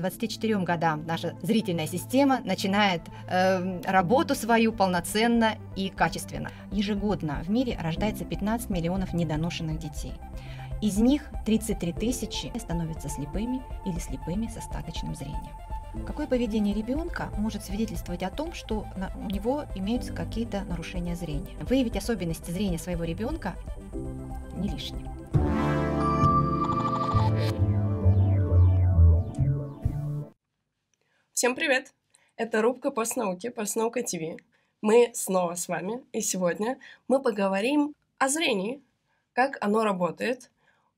24 годам наша зрительная система начинает э, работу свою полноценно и качественно. Ежегодно в мире рождается 15 миллионов недоношенных детей. Из них 33 тысячи становятся слепыми или слепыми с остаточным зрением. Какое поведение ребенка может свидетельствовать о том, что у него имеются какие-то нарушения зрения? Выявить особенности зрения своего ребенка не лишним. Всем привет! Это рубка «Постнауки» «Постнаука ТВ». Мы снова с вами, и сегодня мы поговорим о зрении, как оно работает,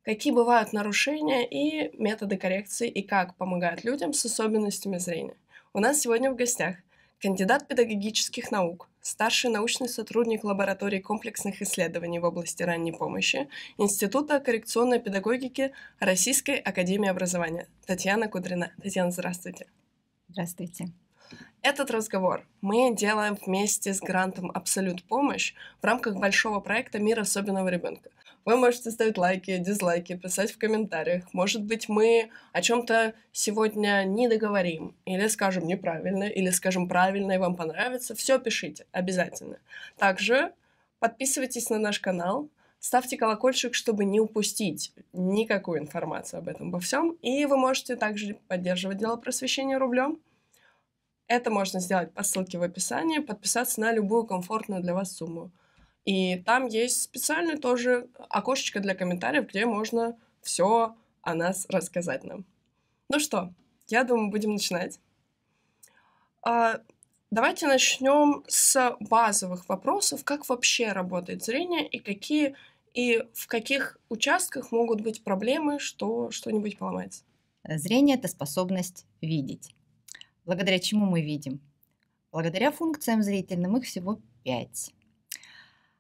какие бывают нарушения и методы коррекции, и как помогают людям с особенностями зрения. У нас сегодня в гостях кандидат педагогических наук, старший научный сотрудник лаборатории комплексных исследований в области ранней помощи Института коррекционной педагогики Российской академии образования Татьяна Кудрина. Татьяна, здравствуйте. Здравствуйте. Этот разговор мы делаем вместе с грантом «Абсолют помощь» в рамках большого проекта «Мир особенного ребенка». Вы можете ставить лайки, дизлайки, писать в комментариях. Может быть, мы о чем-то сегодня не договорим, или скажем неправильно, или скажем правильно, и вам понравится. Все пишите обязательно. Также подписывайтесь на наш канал, Ставьте колокольчик, чтобы не упустить никакую информацию об этом обо всем. И вы можете также поддерживать дело просвещения рублем. Это можно сделать по ссылке в описании, подписаться на любую комфортную для вас сумму. И там есть специальное тоже окошечко для комментариев, где можно все о нас рассказать нам. Ну что, я думаю, будем начинать. А, давайте начнем с базовых вопросов, как вообще работает зрение и какие и в каких участках могут быть проблемы, что что-нибудь поломается. Зрение – это способность видеть. Благодаря чему мы видим? Благодаря функциям зрительным их всего пять.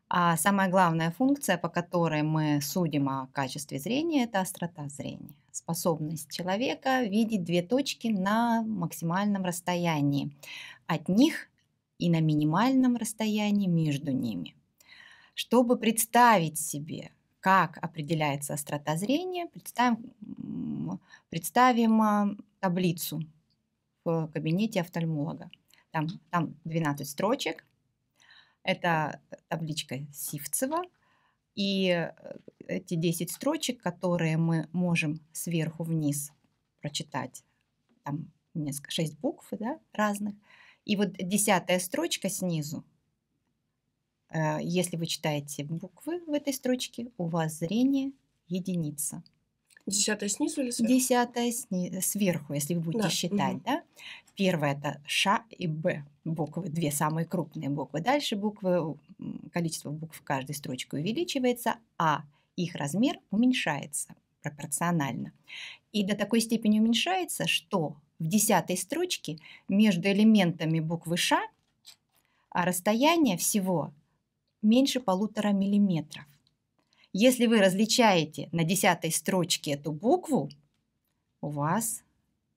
А самая главная функция, по которой мы судим о качестве зрения, это острота зрения. Способность человека видеть две точки на максимальном расстоянии от них и на минимальном расстоянии между ними – чтобы представить себе, как определяется острота зрения, представим, представим а, таблицу в кабинете офтальмолога. Там, там 12 строчек. Это табличка Сивцева. И э, эти 10 строчек, которые мы можем сверху вниз прочитать, там несколько, 6 букв да, разных. И вот десятая строчка снизу Э, если вы читаете буквы в этой строчке, у вас зрение единица. Десятая снизу или сверху? Десятая сни... сверху, если вы будете да. считать, угу. да? Первое это Ш и Б буквы, две самые крупные буквы. Дальше буквы, количество букв в каждой строчке увеличивается, а их размер уменьшается пропорционально. И до такой степени уменьшается, что в десятой строчке между элементами буквы Ш а расстояние всего меньше полутора миллиметров. Если вы различаете на десятой строчке эту букву, у вас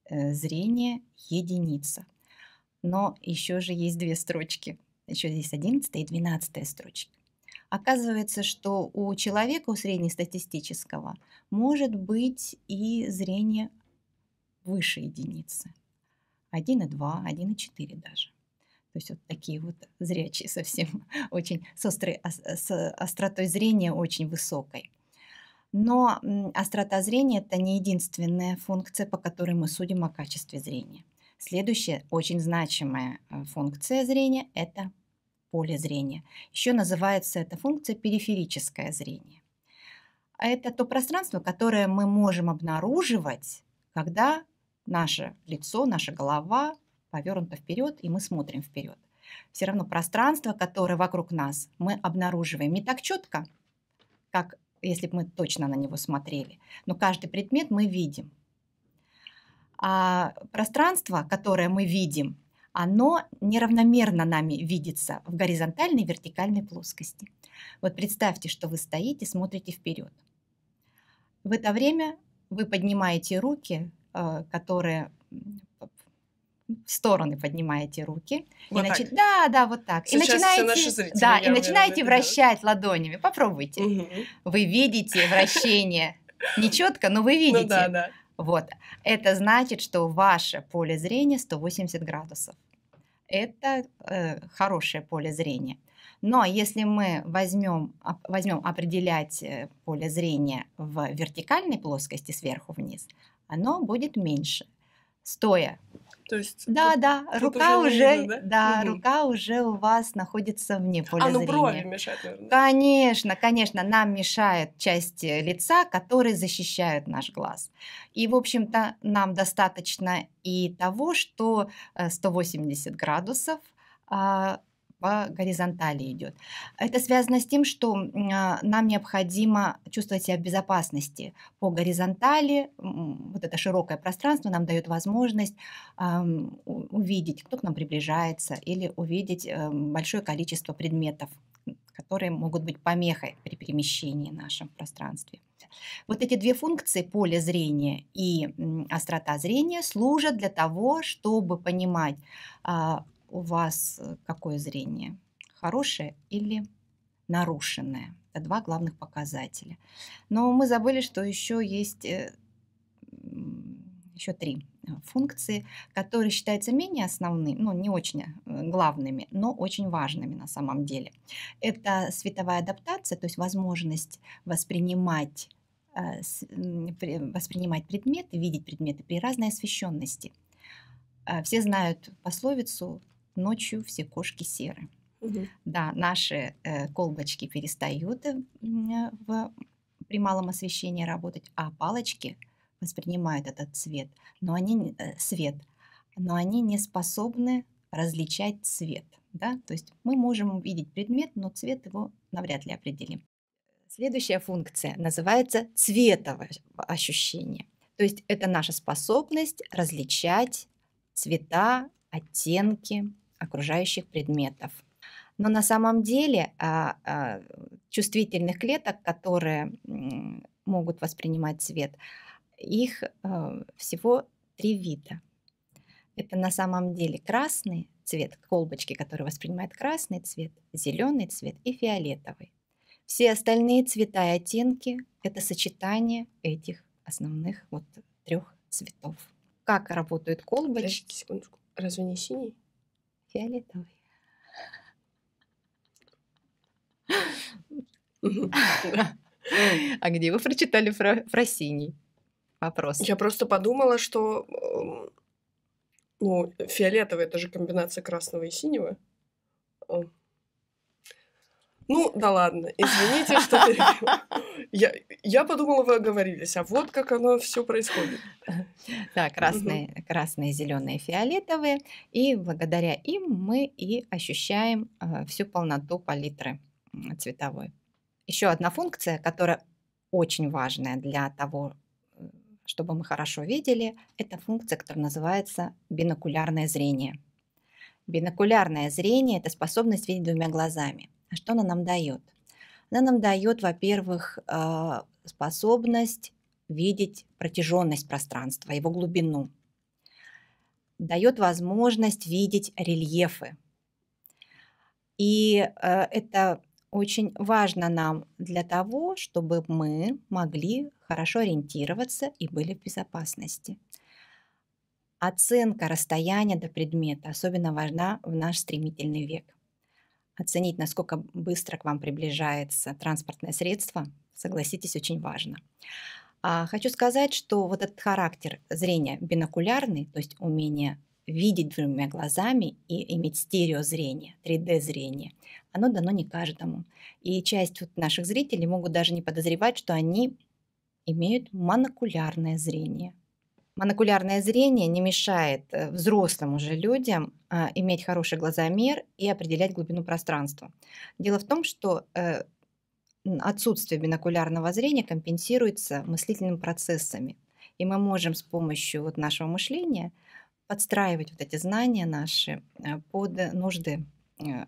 э, зрение единица. Но еще же есть две строчки. Еще здесь одиннадцатая и двенадцатая строчки. Оказывается, что у человека, у среднестатистического, может быть и зрение выше единицы. 1,2, 1,4 даже. То есть вот такие вот зрячие совсем, очень с острой, с остротой зрения очень высокой. Но острота зрения – это не единственная функция, по которой мы судим о качестве зрения. Следующая очень значимая э, функция зрения – это поле зрения. Еще называется эта функция периферическое зрение. это то пространство, которое мы можем обнаруживать, когда наше лицо, наша голова, повернуто вперед, и мы смотрим вперед. Все равно пространство, которое вокруг нас, мы обнаруживаем не так четко, как если бы мы точно на него смотрели, но каждый предмет мы видим. А пространство, которое мы видим, оно неравномерно нами видится в горизонтальной и вертикальной плоскости. Вот представьте, что вы стоите, смотрите вперед. В это время вы поднимаете руки, э, которые в стороны поднимаете руки. Вот и так. Начи... Да, да, вот так. Сейчас и начинаете, да, и начинаете вращать делают. ладонями. Попробуйте. Угу. Вы видите вращение. нечетко, но вы ну видите. Ну, да, да. Вот. Это значит, что ваше поле зрения 180 градусов. Это э, хорошее поле зрения. Но если мы возьмем, возьмем определять э, поле зрения в вертикальной плоскости сверху вниз, оно будет меньше. Стоя то есть да, тут, да, тут рука уже, видно, да, да угу. рука уже у вас находится вне поля а, ну, зрения. брови мешают, наверное. Конечно, конечно, нам мешает часть э, лица, которые защищают наш глаз. И в общем-то нам достаточно и того, что 180 э, градусов а, по горизонтали идет. Это связано с тем, что а, нам необходимо чувствовать себя в безопасности. По горизонтали вот это широкое пространство нам дает возможность увидеть, кто к нам приближается, или увидеть эм, большое количество предметов, которые могут быть помехой при перемещении в нашем пространстве. Вот эти две функции, поле зрения и острота зрения, служат для того, чтобы понимать, а, у вас э, какое зрение? Хорошее или нарушенное? Это два главных показателя. Но мы забыли, что еще есть э, еще три э, функции, которые считаются менее основными, ну, не очень главными, но очень важными на самом деле. Это световая адаптация, то есть возможность воспринимать воспринимать предметы, видеть предметы при разной освещенности. Все знают пословицу ночью все кошки серы. Угу. Да, наши э, колбочки перестают э, в, при малом освещении работать, а палочки воспринимают этот цвет, но они э, свет, но они не способны различать цвет. Да? То есть мы можем увидеть предмет, но цвет его навряд ли определим. Следующая функция называется цветовое ощущение. То есть это наша способность различать цвета, оттенки, окружающих предметов. Но на самом деле а, а, чувствительных клеток, которые могут воспринимать свет, их а, всего три вида. Это на самом деле красный цвет, колбочки, которые воспринимают красный цвет, зеленый цвет и фиолетовый. Все остальные цвета и оттенки – это сочетание этих основных вот трех цветов. Как работают колбочки? Подождите секундочку. Разве не синий? фиолетовый. А где вы прочитали про синий? Вопрос. Я просто подумала, что эм, ну, фиолетовый это же комбинация красного и синего. Эм, ну, да ладно, извините, что Я, я подумала, вы оговорились, а вот как оно все происходит. Да, красные, угу. красные, зеленые, фиолетовые. И благодаря им мы и ощущаем э, всю полноту палитры цветовой. Еще одна функция, которая очень важная для того, э, чтобы мы хорошо видели, это функция, которая называется бинокулярное зрение. Бинокулярное зрение – это способность видеть двумя глазами – что она нам дает? Она нам дает, во-первых, а, способность видеть протяженность пространства, его глубину. Дает возможность видеть рельефы. И а, это очень важно нам для того, чтобы мы могли хорошо ориентироваться и были в безопасности. Оценка расстояния до предмета особенно важна в наш стремительный век оценить, насколько быстро к вам приближается транспортное средство, согласитесь, очень важно. А хочу сказать, что вот этот характер зрения бинокулярный, то есть умение видеть двумя глазами и иметь стереозрение, 3D-зрение, оно дано не каждому. И часть вот наших зрителей могут даже не подозревать, что они имеют монокулярное зрение – Монокулярное зрение не мешает э, взрослым уже людям а, иметь хороший глазомер и определять глубину пространства. Дело в том, что э, отсутствие бинокулярного зрения компенсируется мыслительными процессами. И мы можем с помощью вот нашего мышления подстраивать вот эти знания наши э, под нужды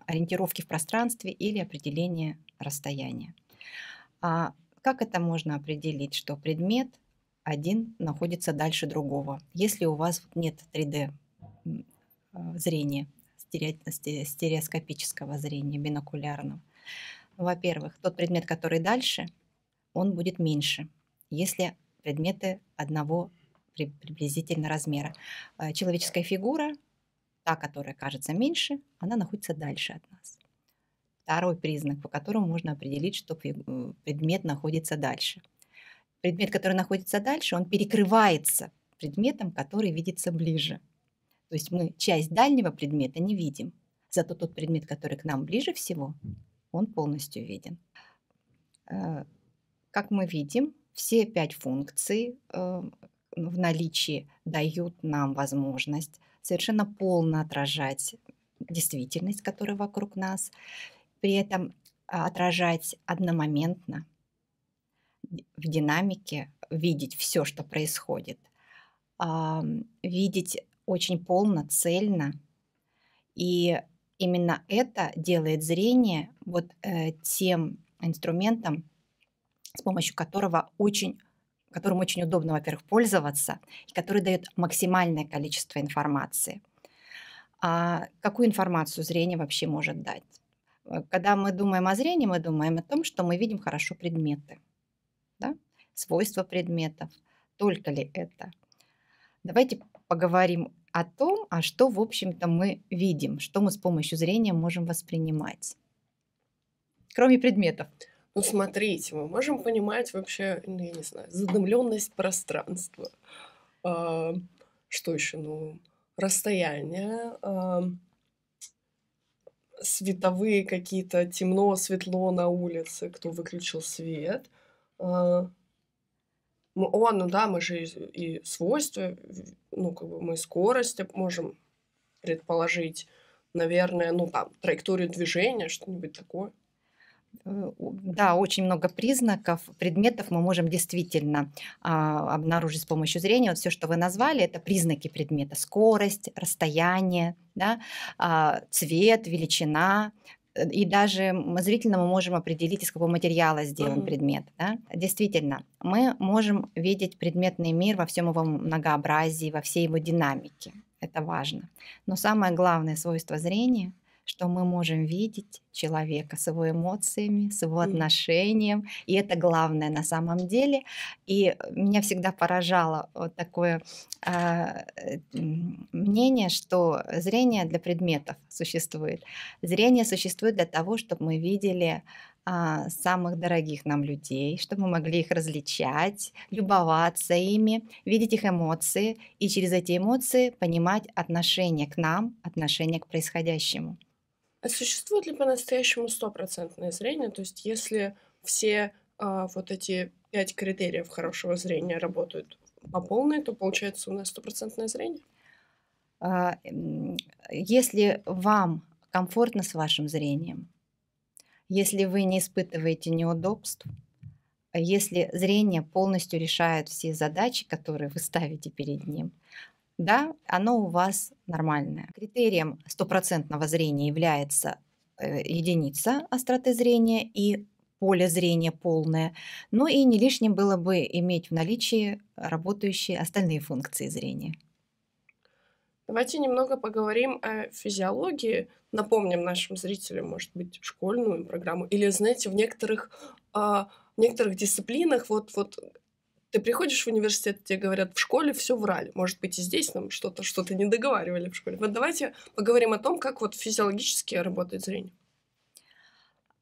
ориентировки в пространстве или определения расстояния. А как это можно определить, что предмет – один находится дальше другого. Если у вас нет 3D а, зрения, стереоскопического зрения, бинокулярного, во-первых, тот предмет, который дальше, он будет меньше, если предметы одного приблизительно размера. А человеческая фигура, та, которая кажется меньше, она находится дальше от нас. Второй признак, по которому можно определить, что предмет находится дальше – предмет, который находится дальше, он перекрывается предметом, который видится ближе. То есть мы часть дальнего предмета не видим, зато тот предмет, который к нам ближе всего, он полностью виден. Э, как мы видим, все пять функций э, в наличии дают нам возможность совершенно полно отражать действительность, которая вокруг нас, при этом отражать одномоментно – в динамике видеть все, что происходит, видеть очень полно, цельно. И именно это делает зрение вот э, тем инструментом, с помощью которого очень которым очень удобно, во-первых, пользоваться, и который дает максимальное количество информации. А какую информацию зрение вообще может дать? Э, когда мы думаем о зрении, мы думаем о том, что мы видим хорошо предметы – свойства предметов. Только ли это? Давайте поговорим о том, а что, в общем-то, мы видим, что мы с помощью зрения можем воспринимать, кроме предметов. Ну, смотрите, мы можем понимать вообще, ну, я не знаю, задумленность пространства. А, что еще? Ну, расстояние, а, световые какие-то, темно, светло на улице, кто выключил свет. А, он, ну да, мы же и, и свойства, ну, как бы мы скорость можем предположить, наверное, ну, там, траекторию движения, что-нибудь такое. Э, да, очень много признаков, предметов мы можем действительно а, обнаружить с помощью зрения. Вот все, что вы назвали, это признаки предмета. Скорость, расстояние, да, а, цвет, величина, Э, и даже зрительно мы можем определить, из какого материала сделан mm-hmm. предмет. Да? Действительно, мы можем видеть предметный мир во всем его многообразии, во всей его динамике. Это важно. Но самое главное свойство зрения – что мы можем видеть человека с его эмоциями, с его отношением, и это главное на самом деле. И меня всегда поражало вот такое а, э, мнение, что зрение для предметов существует. Зрение существует для того, чтобы мы видели а, самых дорогих нам людей, чтобы мы могли их различать, любоваться ими, видеть их эмоции и через эти эмоции понимать отношение к нам, отношение к происходящему. А существует ли по-настоящему стопроцентное зрение? То есть если все а, вот эти пять критериев хорошего зрения работают по полной, то получается у нас стопроцентное зрение? А, если вам комфортно с вашим зрением, если вы не испытываете неудобств, если зрение полностью решает все задачи, которые вы ставите перед ним, да, оно у вас нормальное. Критерием стопроцентного зрения является э, единица остроты зрения и поле зрения полное. Но ну и не лишним было бы иметь в наличии работающие остальные функции зрения. Давайте немного поговорим о физиологии. Напомним нашим зрителям, может быть, школьную программу. Или, знаете, в некоторых, а, в некоторых дисциплинах вот, вот ты приходишь в университет, тебе говорят, в школе все врали. Может быть, и здесь нам что-то что-то не договаривали в школе. Вот давайте поговорим о том, как вот физиологически работает зрение.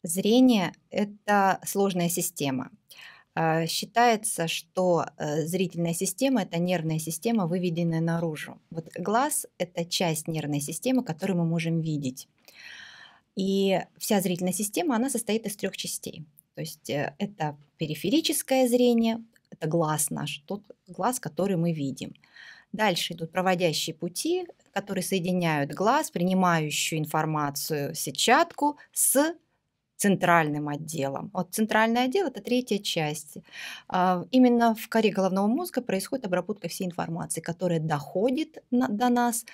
Зрение – это сложная система. Э, считается, что э, зрительная система – это нервная система, выведенная наружу. Вот глаз – это часть нервной системы, которую мы можем видеть. И вся зрительная система, она состоит из трех частей. То есть э, это периферическое зрение, это глаз наш, тот глаз, который мы видим. Дальше идут проводящие пути, которые соединяют глаз, принимающую информацию сетчатку с центральным отделом. Вот центральный отдел – это третья часть. А, именно в коре головного мозга происходит обработка всей информации, которая доходит до нас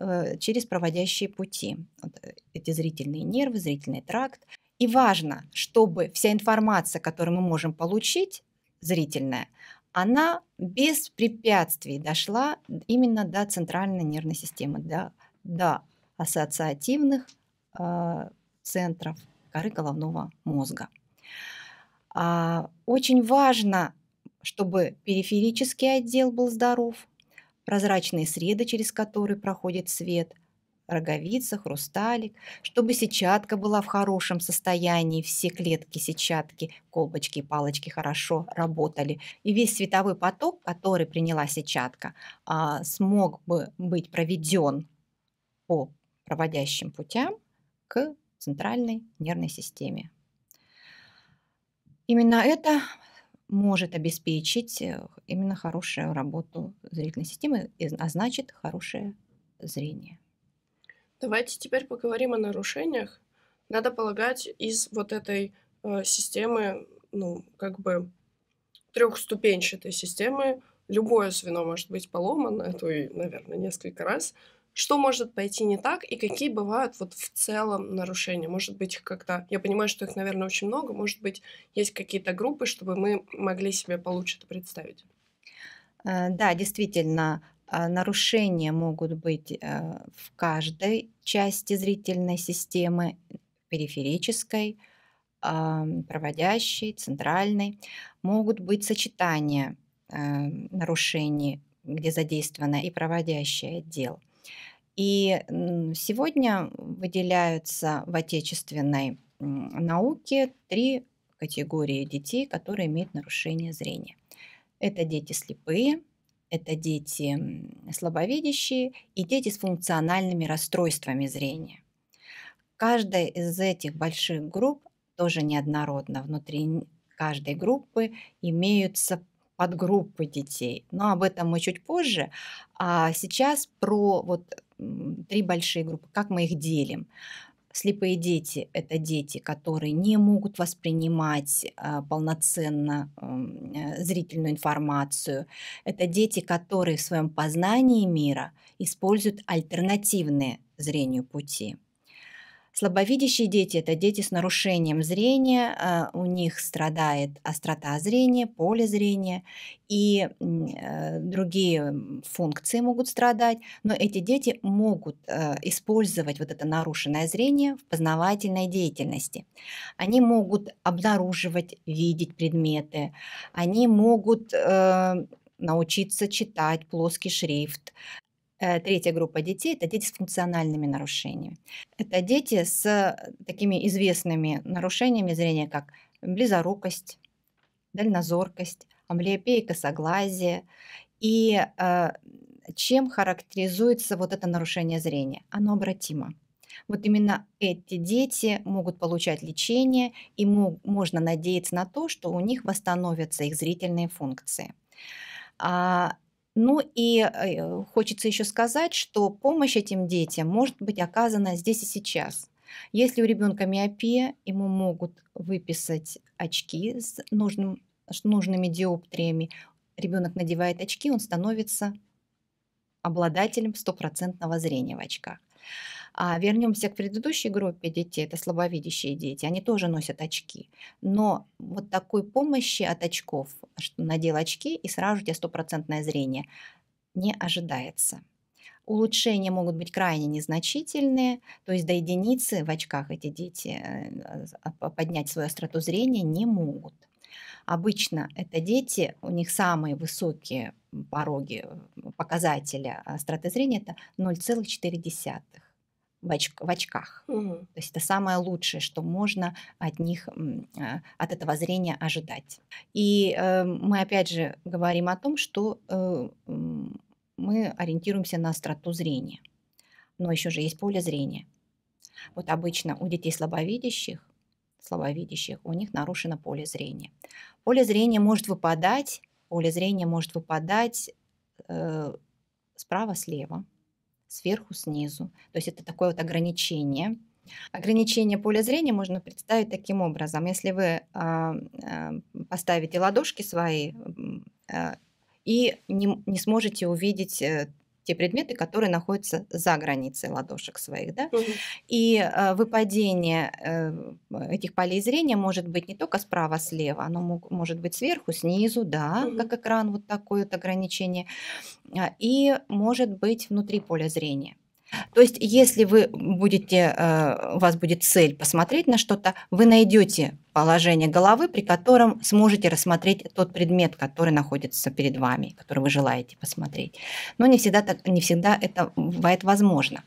э, через проводящие пути. Вот э, эти зрительные нервы, зрительный тракт. И важно, чтобы вся информация, которую мы можем получить, зрительная, она без препятствий дошла именно до центральной нервной системы, до, до ассоциативных э, центров коры головного мозга. А, очень важно, чтобы периферический отдел был здоров, прозрачные среды, через которые проходит свет – роговица, хрусталик, чтобы сетчатка была в хорошем состоянии, все клетки сетчатки, колбочки и палочки хорошо работали, и весь световой поток, который приняла сетчатка, а, смог бы быть проведен по проводящим путям к центральной нервной системе. Именно это может обеспечить э, именно хорошую работу зрительной системы, а значит хорошее зрение. Давайте теперь поговорим о нарушениях. Надо полагать, из вот этой э, системы, ну, как бы трехступенчатой системы, любое свино может быть поломано, а то и, наверное, несколько раз. Что может пойти не так и какие бывают вот в целом нарушения? Может быть, их как-то... Я понимаю, что их, наверное, очень много. Может быть, есть какие-то группы, чтобы мы могли себе получше это представить? Э, да, действительно, а, нарушения могут быть а, в каждой части зрительной системы, периферической, а, проводящей, центральной. Могут быть сочетания нарушений, где задействовано и проводящий отдел. И сегодня выделяются в отечественной науке три категории детей, которые имеют нарушение зрения. Это дети слепые, это дети слабовидящие и дети с функциональными расстройствами зрения. Каждая из этих больших групп тоже неоднородна. Внутри каждой группы имеются подгруппы детей. Но об этом мы чуть позже. А сейчас про вот три большие группы, как мы их делим. Слепые дети – это дети, которые не могут воспринимать э, полноценно э, зрительную информацию. Это дети, которые в своем познании мира используют альтернативные зрению пути. Слабовидящие дети – это дети с нарушением зрения, а, у них страдает острота зрения, поле зрения и э, другие функции могут страдать, но эти дети могут э, использовать вот это нарушенное зрение в познавательной деятельности. Они могут обнаруживать, видеть предметы, они могут э, научиться читать плоский шрифт, Э, третья группа детей – это дети с функциональными нарушениями. Это дети с э, такими известными нарушениями зрения, как близорукость, дальнозоркость, амблиопия и косоглазие. И э, чем характеризуется вот это нарушение зрения? Оно обратимо. Вот именно эти дети могут получать лечение, и мог, можно надеяться на то, что у них восстановятся их зрительные функции. А ну и э, хочется еще сказать, что помощь этим детям может быть оказана здесь и сейчас. Если у ребенка миопия, ему могут выписать очки с, нужным, с нужными диоптриями. Ребенок надевает очки, он становится обладателем стопроцентного зрения в очках. А вернемся к предыдущей группе детей, это слабовидящие дети, они тоже носят очки. Но вот такой помощи от очков, что надел очки и сразу у тебя стопроцентное зрение, не ожидается. Улучшения могут быть крайне незначительные, то есть до единицы в очках эти дети э, а, поднять свою остроту зрения не могут. Обычно это дети, у них самые высокие пороги э, показателя э, остроты зрения это 0,4 в, оч, в очках. Угу. То есть это самое лучшее, что можно от них, а, от этого зрения ожидать. И э, мы опять же говорим о том, что э, мы ориентируемся на остроту зрения. Но еще же есть поле зрения. Вот обычно у детей слабовидящих, слабовидящих, у них нарушено поле зрения. Поле зрения может выпадать, поле зрения может выпадать э, справа-слева, сверху снизу. То есть это такое вот ограничение. Ограничение поля зрения можно представить таким образом. Если вы а, а, поставите ладошки свои а, и не, не сможете увидеть э, те предметы, которые находятся за границей ладошек своих. Да? Угу. И э, выпадение э, этих полей зрения может быть не только справа-слева, оно мог, может быть сверху, снизу, да, угу. как экран, вот такое вот ограничение, а, и может быть внутри поля зрения. То есть, если вы будете, э, у вас будет цель посмотреть на что-то, вы найдете положение головы, при котором сможете рассмотреть тот предмет, который находится перед вами, который вы желаете посмотреть. Но не всегда, так, не всегда это бывает возможно.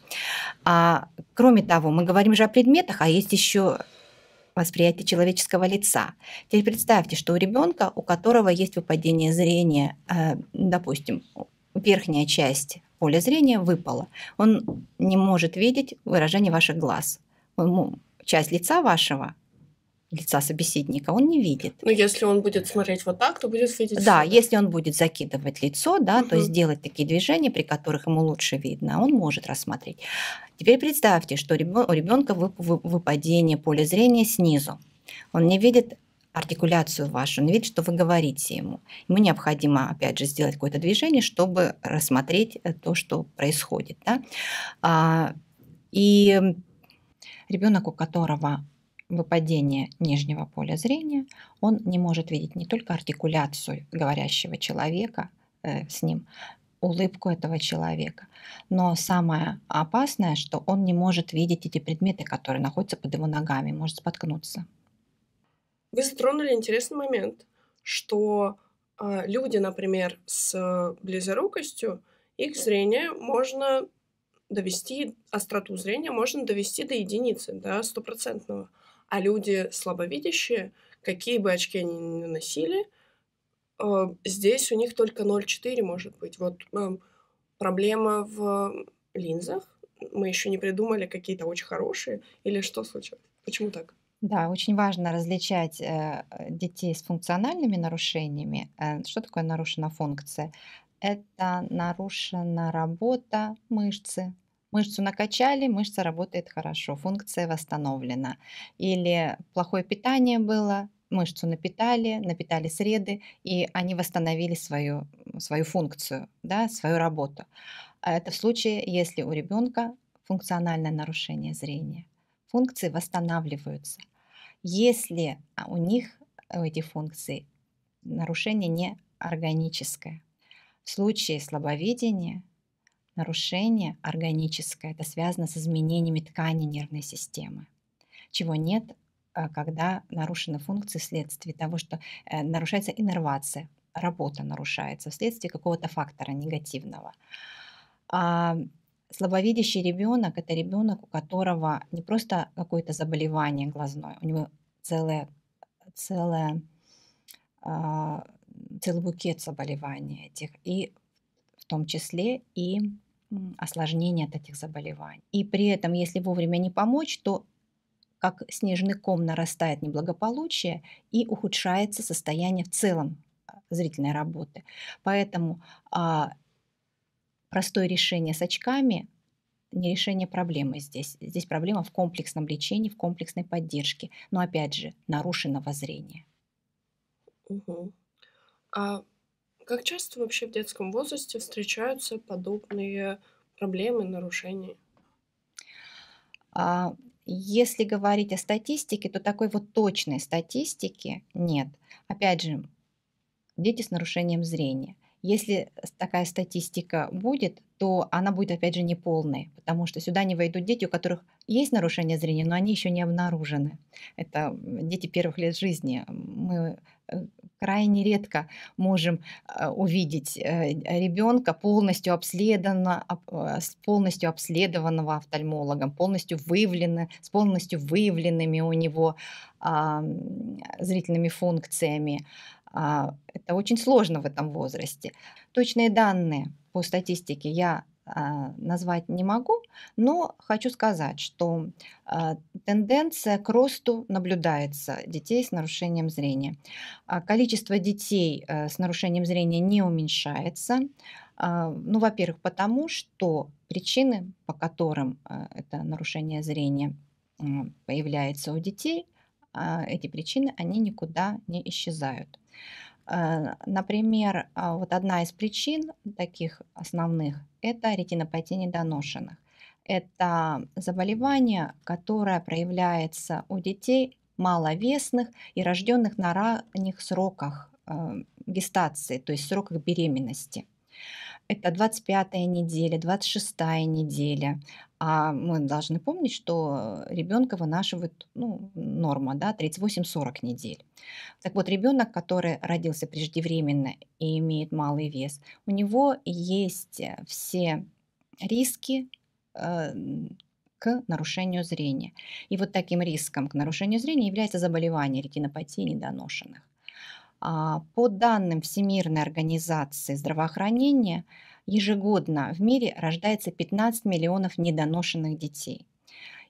А, кроме того, мы говорим же о предметах, а есть еще восприятие человеческого лица. Теперь представьте, что у ребенка, у которого есть выпадение зрения, э, допустим, верхняя часть поле зрения выпало. Он не может видеть выражение ваших глаз. Ему часть лица вашего лица собеседника, он не видит. Но ну, если он будет смотреть вот так, то будет видеть. Да, все. если он будет закидывать лицо, да, угу. то сделать такие движения, при которых ему лучше видно, он может рассмотреть. Теперь представьте, что у ребенка выпадение поля зрения снизу. Он не видит артикуляцию вашу, он видит, что вы говорите ему. Ему необходимо, опять же, сделать какое-то движение, чтобы рассмотреть э, то, что происходит. Да? А, и ребенок, у которого выпадение нижнего поля зрения, он не может видеть не только артикуляцию говорящего человека э, с ним, улыбку этого человека. Но самое опасное, что он не может видеть эти предметы, которые находятся под его ногами, может споткнуться. Вы затронули интересный момент, что э, люди, например, с а, близорукостью, их зрение можно довести, остроту зрения можно довести до единицы, до стопроцентного. А люди слабовидящие, какие бы очки они ни носили, э, здесь у них только 0,4 может быть. Вот э, проблема в линзах. Мы еще не придумали какие-то очень хорошие. Или что случилось? Почему так? Да, очень важно различать э, э, детей с функциональными нарушениями. Э, Что такое нарушена функция? Это нарушена работа мышцы. Мышцу накачали, мышца работает хорошо, функция восстановлена. Или плохое питание было, мышцу напитали, напитали среды, и они восстановили свою, свою функцию, да, свою работу. А это в случае, если у ребенка функциональное нарушение зрения. Функции восстанавливаются если а, у них э, у этих функций нарушение не органическое. В случае слабовидения нарушение органическое, это связано с изменениями ткани нервной системы, чего нет, э, когда нарушены функции вследствие того, что э, нарушается иннервация, работа нарушается вследствие какого-то фактора негативного. А, слабовидящий ребенок – это ребенок, у которого не просто какое-то заболевание глазное, у него целое, целое, а, целый букет заболеваний этих, и в том числе и осложнения от этих заболеваний. И при этом, если вовремя не помочь, то как снежный ком нарастает неблагополучие и ухудшается состояние в целом а, зрительной работы. Поэтому а, простое решение с очками не решение проблемы здесь. Здесь проблема в комплексном лечении, в комплексной поддержке. Но опять же, нарушенного зрения. Угу. А как часто вообще в детском возрасте встречаются подобные проблемы, нарушения? А, если говорить о статистике, то такой вот точной статистики нет. Опять же, дети с нарушением зрения. Если такая статистика будет, то она будет, опять же, неполной, потому что сюда не войдут дети, у которых есть нарушение зрения, но они еще не обнаружены. Это дети первых лет жизни. Мы э, крайне редко можем э, увидеть э, ребенка полностью обследованного, полностью обследованного офтальмологом, полностью выявлено, с полностью выявленными у него зрительными функциями. А, это очень сложно в этом возрасте. Точные данные по статистике я а, назвать не могу, но хочу сказать, что а, тенденция к росту наблюдается детей с нарушением зрения. Количество детей э, с нарушением зрения не уменьшается. Ну, во-первых, потому что причины, по которым э, это нарушение зрения появляется у детей – а, эти причины, они никуда не исчезают. А, например, а, вот одна из причин таких основных – это ретинопатия недоношенных. Это заболевание, которое проявляется у детей маловесных и рожденных на ранних сроках гестации, то есть сроках беременности. Это 25-я неделя, 26-я неделя. А мы должны помнить, что ребенка вынашивают ну, норма, да, 38-40 недель. Так вот, ребенок, который родился преждевременно и имеет малый вес, у него есть все риски э, к нарушению зрения. И вот таким риском к нарушению зрения является заболевание ретинопатии недоношенных. А, по данным Всемирной организации здравоохранения, ежегодно в мире рождается 15 миллионов недоношенных детей.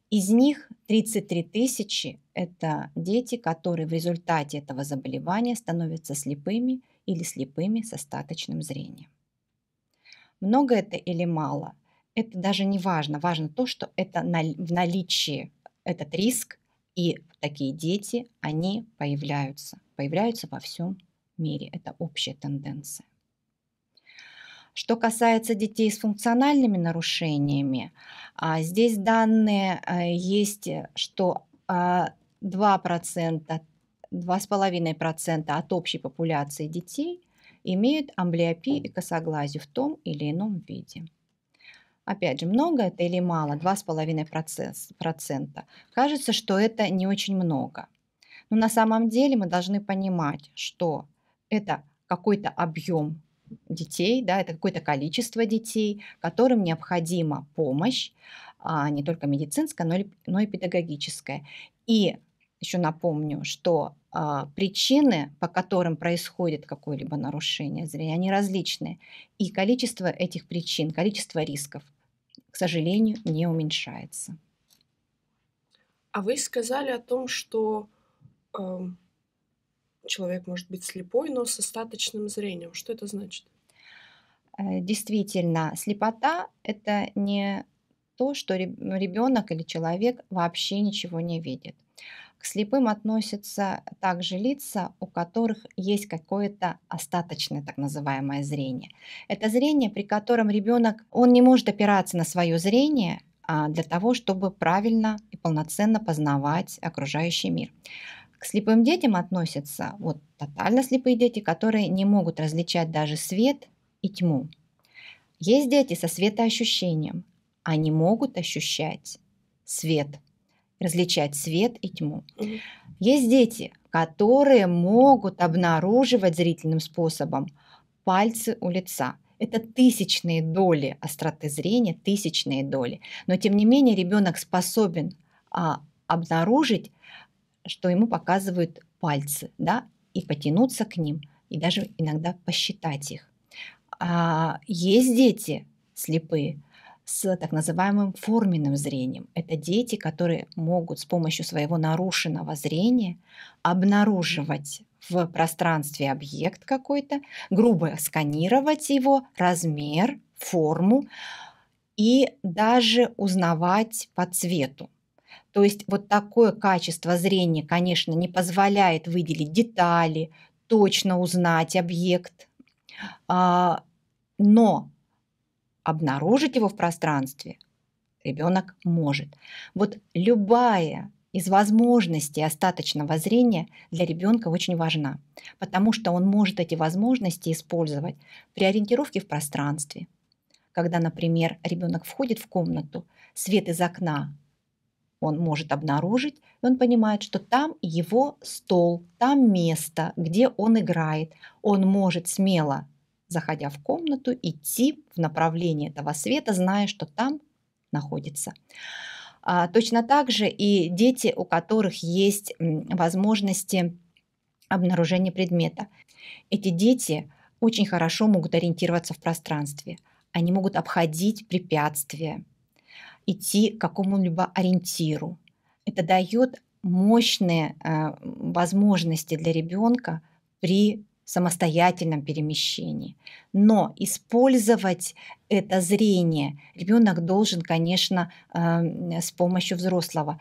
Из них 33 тысячи – это дети, которые в результате этого заболевания становятся слепыми или слепыми с остаточным зрением. Много это или мало? Это даже не важно. Важно то, что это в наличии этот риск, и такие дети, они появляются – появляются во всем мире. Это общая тенденция. Что касается детей с функциональными нарушениями, а, здесь данные а, есть, что 2%, а, 2,5% от общей популяции детей имеют амблиопию и косоглазию в том или ином виде. Опять же, много это или мало? 2,5%. Кажется, что это не очень много – но на самом деле мы должны понимать, что это какой-то объем детей, да, это какое-то количество детей, которым необходима помощь, а, не только медицинская, но и, но и педагогическая. И еще напомню, что а, причины, по которым происходит какое-либо нарушение зрения, они различные. И количество этих причин, количество рисков, к сожалению, не уменьшается. А вы сказали о том, что человек может быть слепой, но с остаточным зрением. Что это значит? Э, действительно, слепота – это не то, что ребенок или человек вообще ничего не видит. К слепым относятся также лица, у которых есть какое-то остаточное так называемое зрение. Это зрение, при котором ребенок, он не может опираться на свое зрение а, для того, чтобы правильно и полноценно познавать окружающий мир. К слепым детям относятся вот тотально слепые дети, которые не могут различать даже свет и тьму. Есть дети со светоощущением. Они могут ощущать свет, различать свет и тьму. Есть дети, которые могут обнаруживать зрительным способом пальцы у лица. Это тысячные доли остроты зрения, тысячные доли. Но тем не менее ребенок способен а, обнаружить что ему показывают пальцы, да, и потянуться к ним, и даже иногда посчитать их. А есть дети слепые с так называемым форменным зрением. Это дети, которые могут с помощью своего нарушенного зрения обнаруживать в пространстве объект какой-то, грубо сканировать его размер, форму и даже узнавать по цвету. То есть вот такое качество зрения, конечно, не позволяет выделить детали, точно узнать объект, а, но обнаружить его в пространстве ребенок может. Вот любая из возможностей остаточного зрения для ребенка очень важна, потому что он может эти возможности использовать при ориентировке в пространстве. Когда, например, ребенок входит в комнату, свет из окна он может обнаружить, и он понимает, что там его стол, там место, где он играет. Он может смело, заходя в комнату, идти в направлении этого света, зная, что там находится. А, точно так же и дети, у которых есть возможности обнаружения предмета. Эти дети очень хорошо могут ориентироваться в пространстве. Они могут обходить препятствия, идти к какому-либо ориентиру. Это дает мощные э, возможности для ребенка при самостоятельном перемещении. Но использовать это зрение ребенок должен, конечно, э, с помощью взрослого.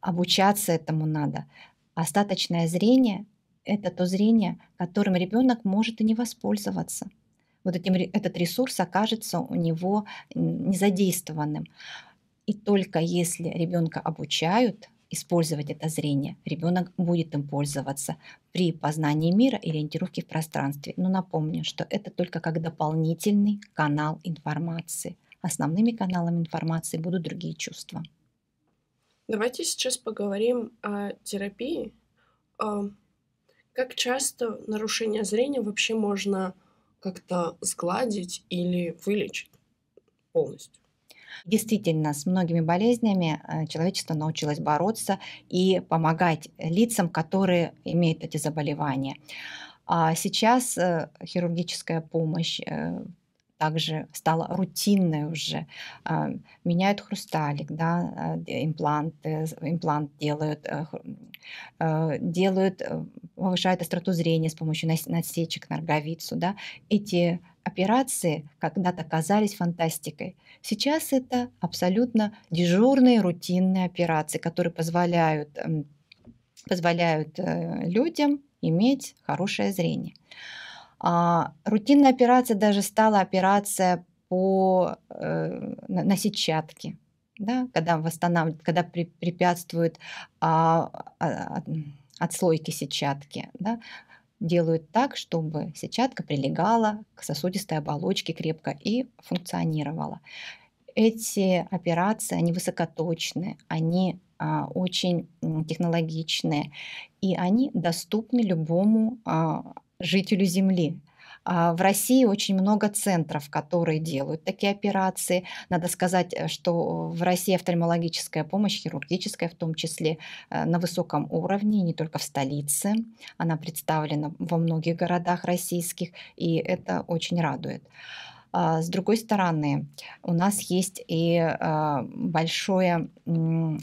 Обучаться этому надо. Остаточное зрение – это то зрение, которым ребенок может и не воспользоваться. Вот этим, этот ресурс окажется у него незадействованным. И только если ребенка обучают использовать это зрение, ребенок будет им пользоваться при познании мира и ориентировке в пространстве. Но напомню, что это только как дополнительный канал информации. Основными каналами информации будут другие чувства. Давайте сейчас поговорим о терапии. Как часто нарушение зрения вообще можно как-то сгладить или вылечить полностью? Действительно, с многими болезнями э, человечество научилось бороться и помогать лицам, которые имеют эти заболевания. А сейчас э, хирургическая помощь э, также стала рутинной уже. А, меняют хрусталик, да, э, импланты, имплант делают, э, э, делают, повышают остроту зрения с помощью насечек на роговицу, да. Эти операции когда-то казались фантастикой. Сейчас это абсолютно дежурные, рутинные операции, которые позволяют, эм, позволяют людям иметь хорошее зрение. А, рутинная операция даже стала операция по, э, на, на сетчатке, да, когда восстанавливают, когда при, препятствуют а, а, отслойке сетчатки, да, делают так, чтобы сетчатка прилегала к сосудистой оболочке крепко и функционировала. Эти операции, они высокоточные, они а, очень технологичные, и они доступны любому а, жителю Земли. А, в России очень много центров, которые делают такие операции. Надо сказать, э, что в России офтальмологическая помощь, хирургическая в том числе, э, на высоком уровне, не только в столице. Она представлена во многих городах российских, и это очень радует. А, с другой стороны, у нас есть и а, большое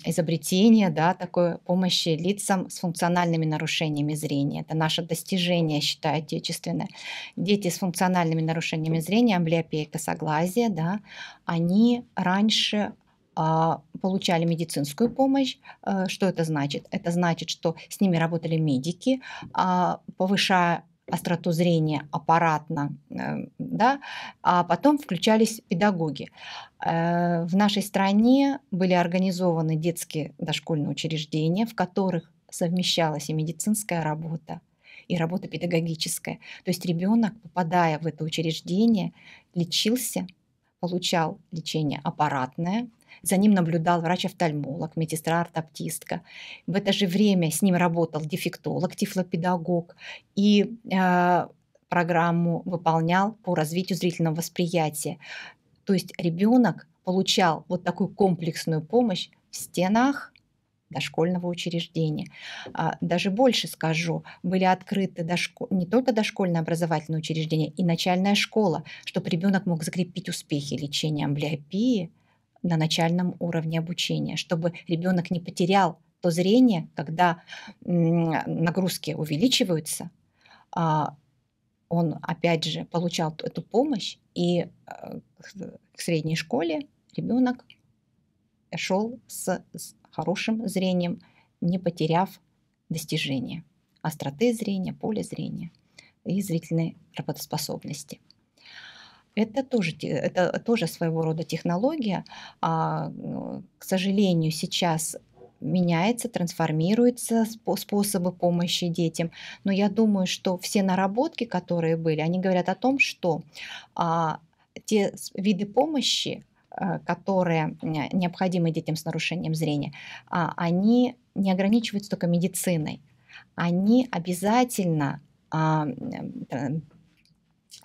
изобретение, да, такой помощи лицам с функциональными нарушениями зрения. Это наше достижение, считаю, отечественное. Дети с функциональными нарушениями зрения, амблиопия и косоглазие, да, они раньше а, получали медицинскую помощь. Э, что это значит? Это значит, что с ними работали медики, повышая остроту зрения аппаратно, э, да, а потом включались педагоги. Э, в нашей стране были организованы детские дошкольные учреждения, в которых совмещалась и медицинская работа, и работа педагогическая. То есть ребенок, попадая в это учреждение, лечился, получал лечение аппаратное – за ним наблюдал врач-офтальмолог, медсестра-ортоптистка. В это же время с ним работал дефектолог, тифлопедагог. И э, программу выполнял по развитию зрительного восприятия. То есть ребенок получал вот такую комплексную помощь в стенах дошкольного учреждения. А, даже больше скажу, были открыты дошко... не только дошкольное образовательное учреждение и начальная школа, чтобы ребенок мог закрепить успехи лечения амблиопии – на начальном уровне обучения, чтобы ребенок не потерял то зрение, когда нагрузки увеличиваются, а, он, опять же, получал эту помощь, и а, к средней школе ребенок шел с, с хорошим зрением, не потеряв достижения остроты зрения, поля зрения и зрительной работоспособности. Это тоже, это тоже своего рода технология. А, ну, к сожалению, сейчас меняется, трансформируются способы помощи детям. Но я думаю, что все наработки, которые были, они говорят о том, что а, те виды помощи, а, которые необходимы детям с нарушением зрения, а, они не ограничиваются только медициной. Они обязательно а, э,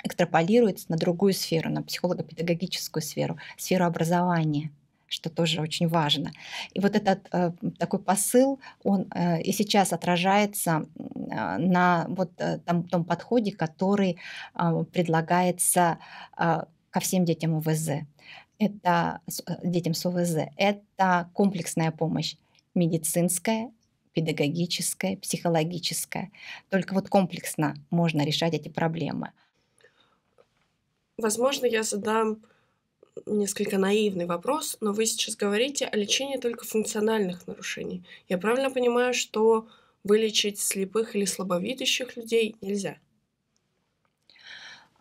экстраполируется на другую сферу, на психолого-педагогическую сферу, сферу образования что тоже очень важно. И вот этот э, такой посыл, он э, и сейчас отражается э, на вот э, том, том подходе, который э, предлагается э, ко всем детям ОВЗ. Это э, детям с ОВЗ. Это комплексная помощь медицинская, педагогическая, психологическая. Только вот комплексно можно решать эти проблемы. Возможно, я задам несколько наивный вопрос, но вы сейчас говорите о лечении только функциональных нарушений. Я правильно понимаю, что вылечить слепых или слабовидящих людей нельзя?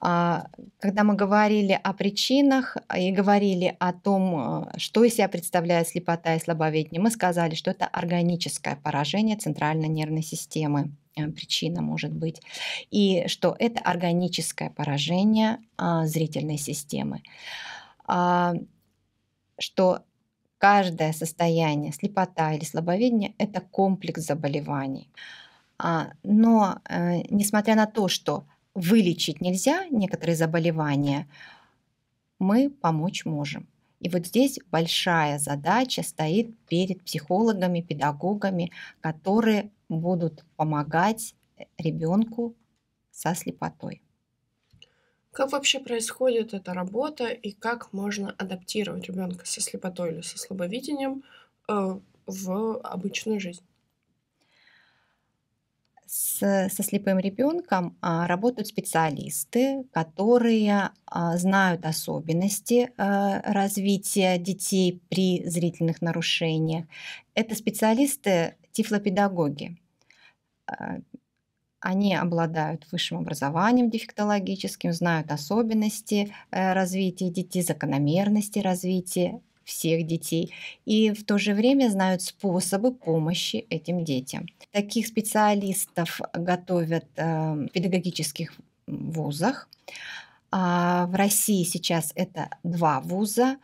А, когда мы говорили о причинах и говорили о том, э, что из себя представляет слепота и слабовидение, мы сказали, что это органическое поражение центральной нервной системы. Э, причина может быть, и что это органическое поражение а, зрительной системы, а, что каждое состояние, слепота или слабовидение – это комплекс заболеваний. А, но э, несмотря на то, что вылечить нельзя некоторые заболевания, мы помочь можем. И вот здесь большая задача стоит перед психологами, педагогами, которые будут помогать э, ребенку со слепотой. Как вообще происходит эта работа и как можно адаптировать ребенка со слепотой или со слабовидением э, в обычную жизнь? с, со слепым ребенком а, работают специалисты, которые а, знают особенности а, развития детей при зрительных нарушениях. Это специалисты тифлопедагоги. Они обладают высшим образованием дефектологическим, знают особенности э, развития детей, закономерности развития всех детей, и в то же время знают способы помощи этим детям. Таких специалистов готовят эм, в педагогических вузах. А, в России сейчас это два вуза.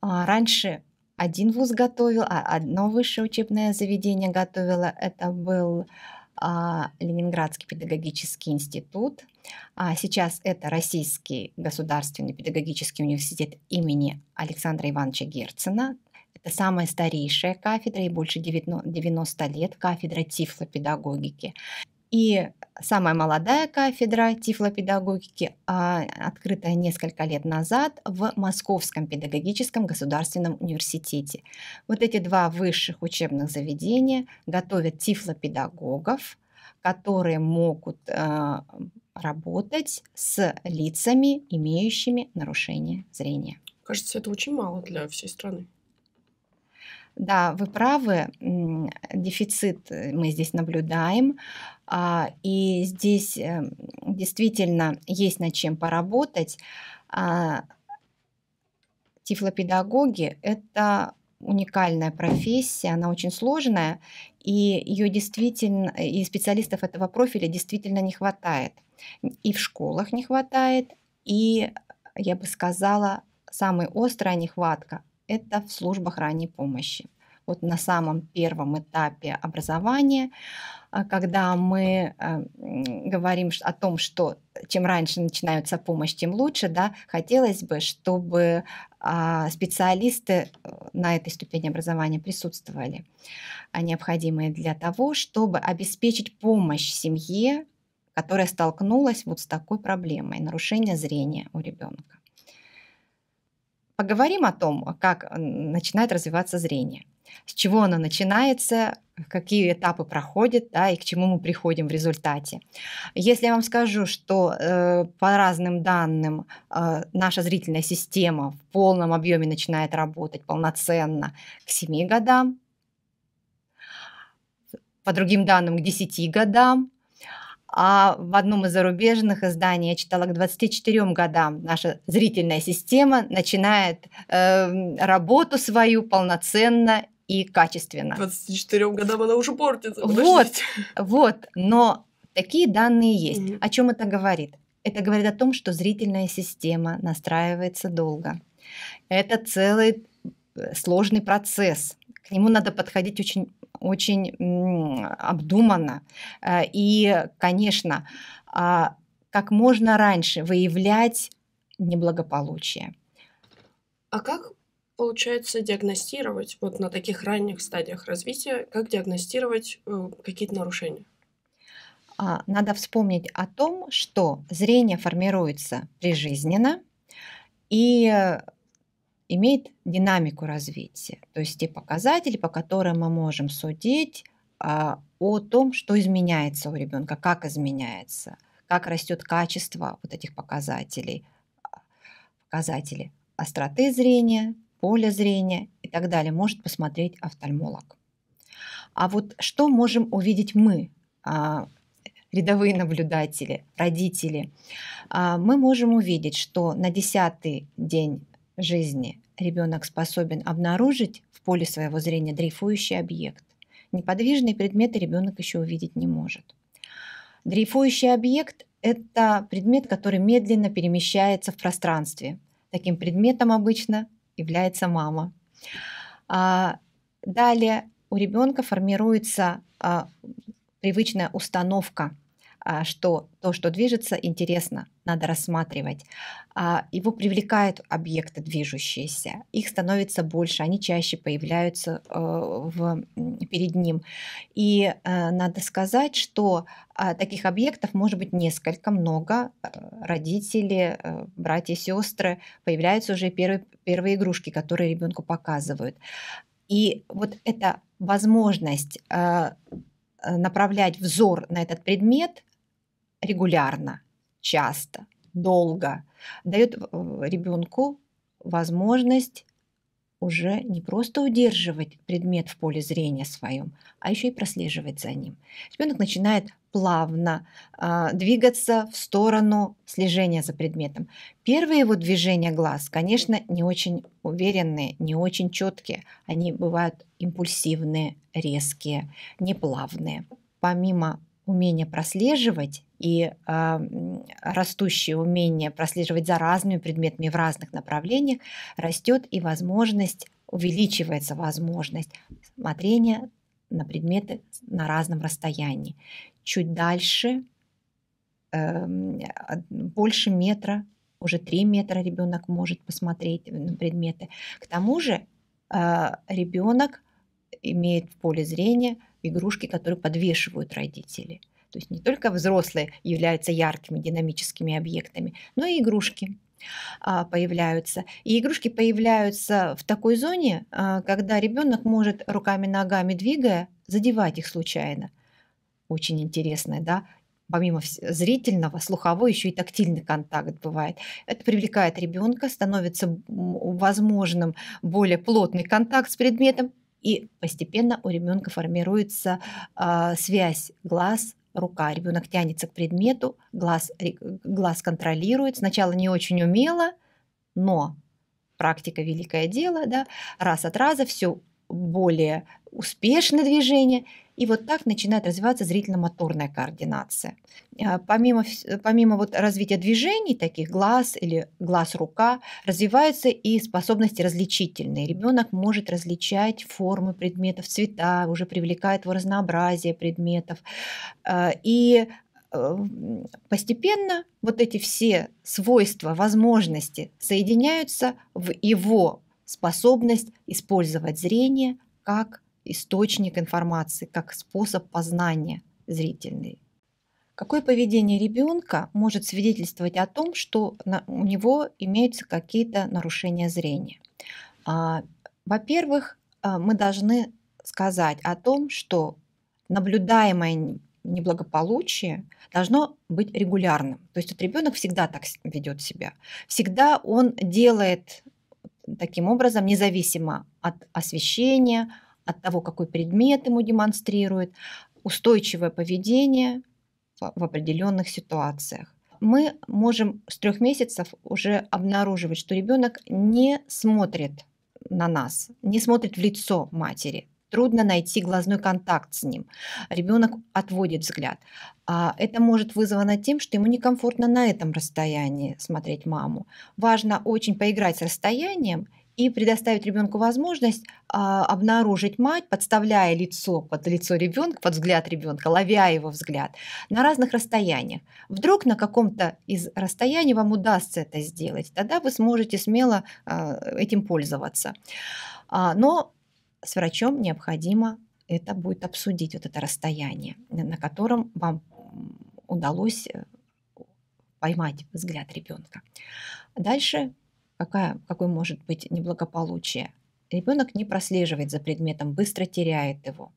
А, раньше один вуз готовил, а одно высшее учебное заведение готовило. Это был а, Ленинградский педагогический институт – а сейчас это Российский государственный педагогический университет имени Александра Ивановича Герцена. Это самая старейшая кафедра, и больше 90 лет кафедра тифлопедагогики. И самая молодая кафедра тифлопедагогики, а, открытая несколько лет назад в Московском педагогическом государственном университете. Вот эти два высших учебных заведения готовят тифлопедагогов, которые могут а, работать с лицами, имеющими нарушение зрения. Кажется, это очень мало для всей страны. Да, вы правы, дефицит э, мы здесь наблюдаем, а, и здесь э, действительно есть над чем поработать. А, тифлопедагоги – это уникальная профессия, она очень сложная, и ее действительно, и специалистов этого профиля действительно не хватает. И в школах не хватает, и, я бы сказала, самая острая нехватка – это в службах ранней помощи вот на самом первом этапе образования, а, когда мы а, говорим о том, что чем раньше начинается помощь, тем лучше, да, хотелось бы, чтобы а, специалисты э, на этой ступени образования присутствовали, необходимые для того, чтобы обеспечить помощь семье, которая столкнулась вот с такой проблемой нарушение зрения у ребенка. Поговорим о том, как начинает развиваться зрение – с чего оно начинается, какие этапы проходят, да, и к чему мы приходим в результате. Если я вам скажу, что э, по разным данным э, наша зрительная система в полном объеме начинает работать полноценно к 7 годам, по другим данным к 10 годам, а в одном из зарубежных изданий я читала к 24 годам наша зрительная система начинает э, работу свою полноценно и качественно. 24 годам она уже портится. Вот, вот, но такие данные есть. Mm-hmm. О чем это говорит? Это говорит о том, что зрительная система настраивается долго. Это целый э, сложный процесс. К нему надо подходить очень, очень обдуманно. Э, и, конечно, а, как можно раньше выявлять неблагополучие. А как получается диагностировать вот на таких ранних стадиях развития, как диагностировать э, какие-то нарушения? А, надо вспомнить о том, что зрение формируется прижизненно и э, имеет динамику развития, то есть те показатели, по которым мы можем судить а, о том, что изменяется у ребенка, как изменяется, как растет качество вот этих показателей, а, показатели остроты зрения, поле зрения и так далее может посмотреть офтальмолог. А вот что можем увидеть мы, а, рядовые наблюдатели, родители? А, мы можем увидеть, что на десятый день жизни ребенок способен обнаружить в поле своего зрения дрейфующий объект. Неподвижные предметы ребенок еще увидеть не может. Дрейфующий объект – это предмет, который медленно перемещается в пространстве. Таким предметом обычно является мама. А, далее у ребенка формируется а, привычная установка а, что то, что движется, интересно, надо рассматривать. А, его привлекают объекты движущиеся, их становится больше, они чаще появляются э, в, перед ним. И э, надо сказать, что а, таких объектов может быть несколько, много. Э, родители, братья, сестры, появляются уже первые, первые игрушки, которые ребенку показывают. И вот эта возможность направлять взор на этот предмет регулярно, часто, долго дает э, ребенку возможность уже не просто удерживать предмет в поле зрения своем, а еще и прослеживать за ним. Ребенок начинает плавно э, двигаться в сторону слежения за предметом. Первые его движения глаз, конечно, не очень уверенные, не очень четкие. Они бывают импульсивные, резкие, неплавные. Помимо умения прослеживать и э, растущее умение прослеживать за разными предметами в разных направлениях растет и возможность, увеличивается возможность смотрения на предметы на разном расстоянии. Чуть дальше, э, больше метра, уже 3 метра ребенок может посмотреть на предметы. К тому же э, а, ребенок имеет в поле зрения игрушки, которые подвешивают родители – то есть не только взрослые являются яркими динамическими объектами, но и игрушки а, появляются. И игрушки появляются в такой зоне, а, когда ребенок может руками-ногами двигая задевать их случайно. Очень интересно, да? помимо зрительного, слуховой, еще и тактильный контакт бывает. Это привлекает ребенка, становится возможным более плотный контакт с предметом, и постепенно у ребенка формируется э, связь глаз, рука. Ребенок тянется к предмету, глаз, глаз контролирует. Сначала не очень умело, но практика великое дело, да, раз от раза все более успешное движение – и вот так начинает развиваться зрительно-моторная координация. А, помимо, помимо вот развития движений, таких глаз или глаз-рука, развиваются и способности различительные. Ребенок может различать формы предметов, цвета, уже привлекает его разнообразие предметов. А, и э, постепенно вот эти все свойства, возможности соединяются в его способность использовать зрение как источник информации, как способ познания зрительный. Какое поведение ребенка может свидетельствовать о том, что у него имеются какие-то нарушения зрения? А, во-первых, а, мы должны сказать о том, что наблюдаемое неблагополучие должно быть регулярным. То есть вот ребенок всегда так ведет себя. Всегда он делает таким образом, независимо от освещения, от того, какой предмет ему демонстрирует, устойчивое поведение в определенных ситуациях. Мы можем с трех месяцев уже обнаруживать, что ребенок не смотрит на нас, не смотрит в лицо матери. Трудно найти глазной контакт с ним. Ребенок отводит взгляд. А Это может вызвано тем, что ему некомфортно на этом расстоянии смотреть маму. Важно очень поиграть с расстоянием и предоставить ребенку возможность а, обнаружить мать, подставляя лицо под лицо ребенка, под взгляд ребенка, ловя его взгляд на разных расстояниях. Вдруг на каком-то из расстояний вам удастся это сделать, тогда вы сможете смело а, этим пользоваться. А, но с врачом необходимо это будет обсудить, вот это расстояние, на котором вам удалось э, поймать взгляд ребенка. Дальше какая, какое может быть неблагополучие. Ребенок не прослеживает за предметом, быстро теряет его.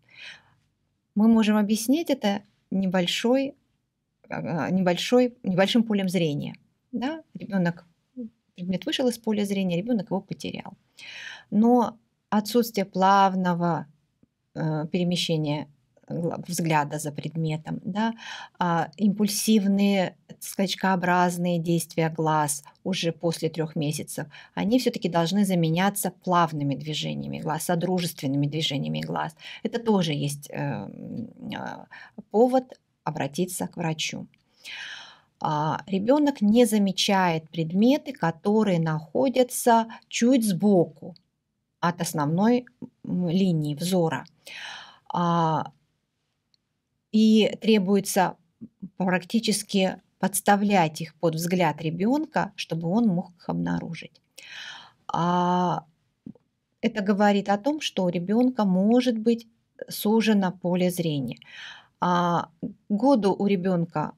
Мы можем объяснить это небольшой, а, а, небольшой, небольшим полем зрения. Да? Ребенок, предмет вышел из поля зрения, ребенок его потерял. Но отсутствие плавного э, перемещения взгляда за предметом, да, а, импульсивные э, скачкообразные действия глаз уже после трех месяцев, они все-таки должны заменяться плавными движениями глаз, содружественными движениями глаз. Это тоже есть эм, а, повод обратиться к врачу. А, Ребенок не замечает предметы, которые находятся чуть сбоку от основной линии взора и требуется практически подставлять их под взгляд ребенка, чтобы он мог их обнаружить. А, это говорит о том, что у ребенка может быть сужено поле зрения. А, году у ребенка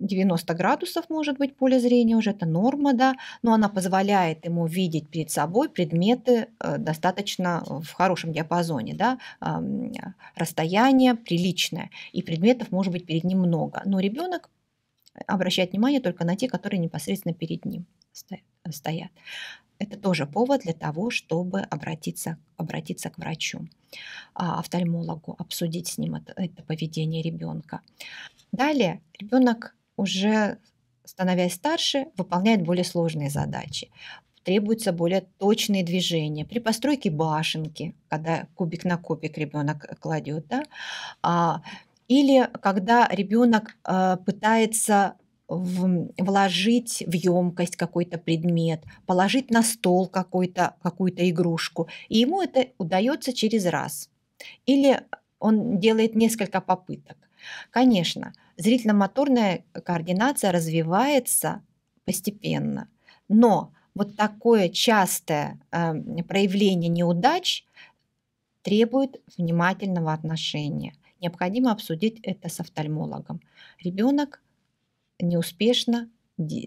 90 градусов может быть поле зрения уже, это норма, да, но она позволяет ему видеть перед собой предметы э, достаточно в хорошем диапазоне, да, расстояние приличное, и предметов может быть перед ним много, но ребенок обращает внимание только на те, которые непосредственно перед ним стоят. Это тоже повод для того, чтобы обратиться, обратиться к врачу, а, офтальмологу, обсудить с ним это, это поведение ребенка. Далее ребенок уже становясь старше, выполняет более сложные задачи. Требуются более точные движения. При постройке башенки, когда кубик на кубик ребенок кладет, да, а, или когда ребенок э, пытается в, вложить в емкость какой-то предмет, положить на стол какой-то, какую-то игрушку. И ему это удается через раз. Или он делает несколько попыток. Конечно, Зрительно-моторная координация развивается постепенно, но вот такое частое э, проявление неудач требует внимательного отношения. Необходимо обсудить это с офтальмологом. Ребенок неуспешно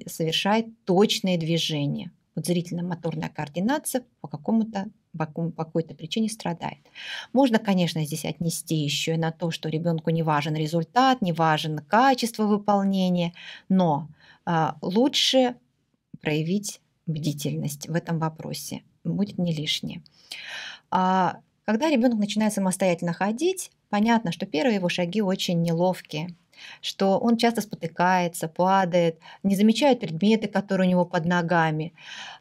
совершает точные движения. Вот зрительно-моторная координация по какому-то по какой-то причине страдает. Можно, конечно, здесь отнести еще и на то, что ребенку не важен результат, не важен качество выполнения, но э, лучше проявить бдительность в этом вопросе. Будет не лишнее. А, когда ребенок начинает самостоятельно ходить, понятно, что первые его шаги очень неловкие что он часто спотыкается, падает, не замечает предметы, которые у него под ногами.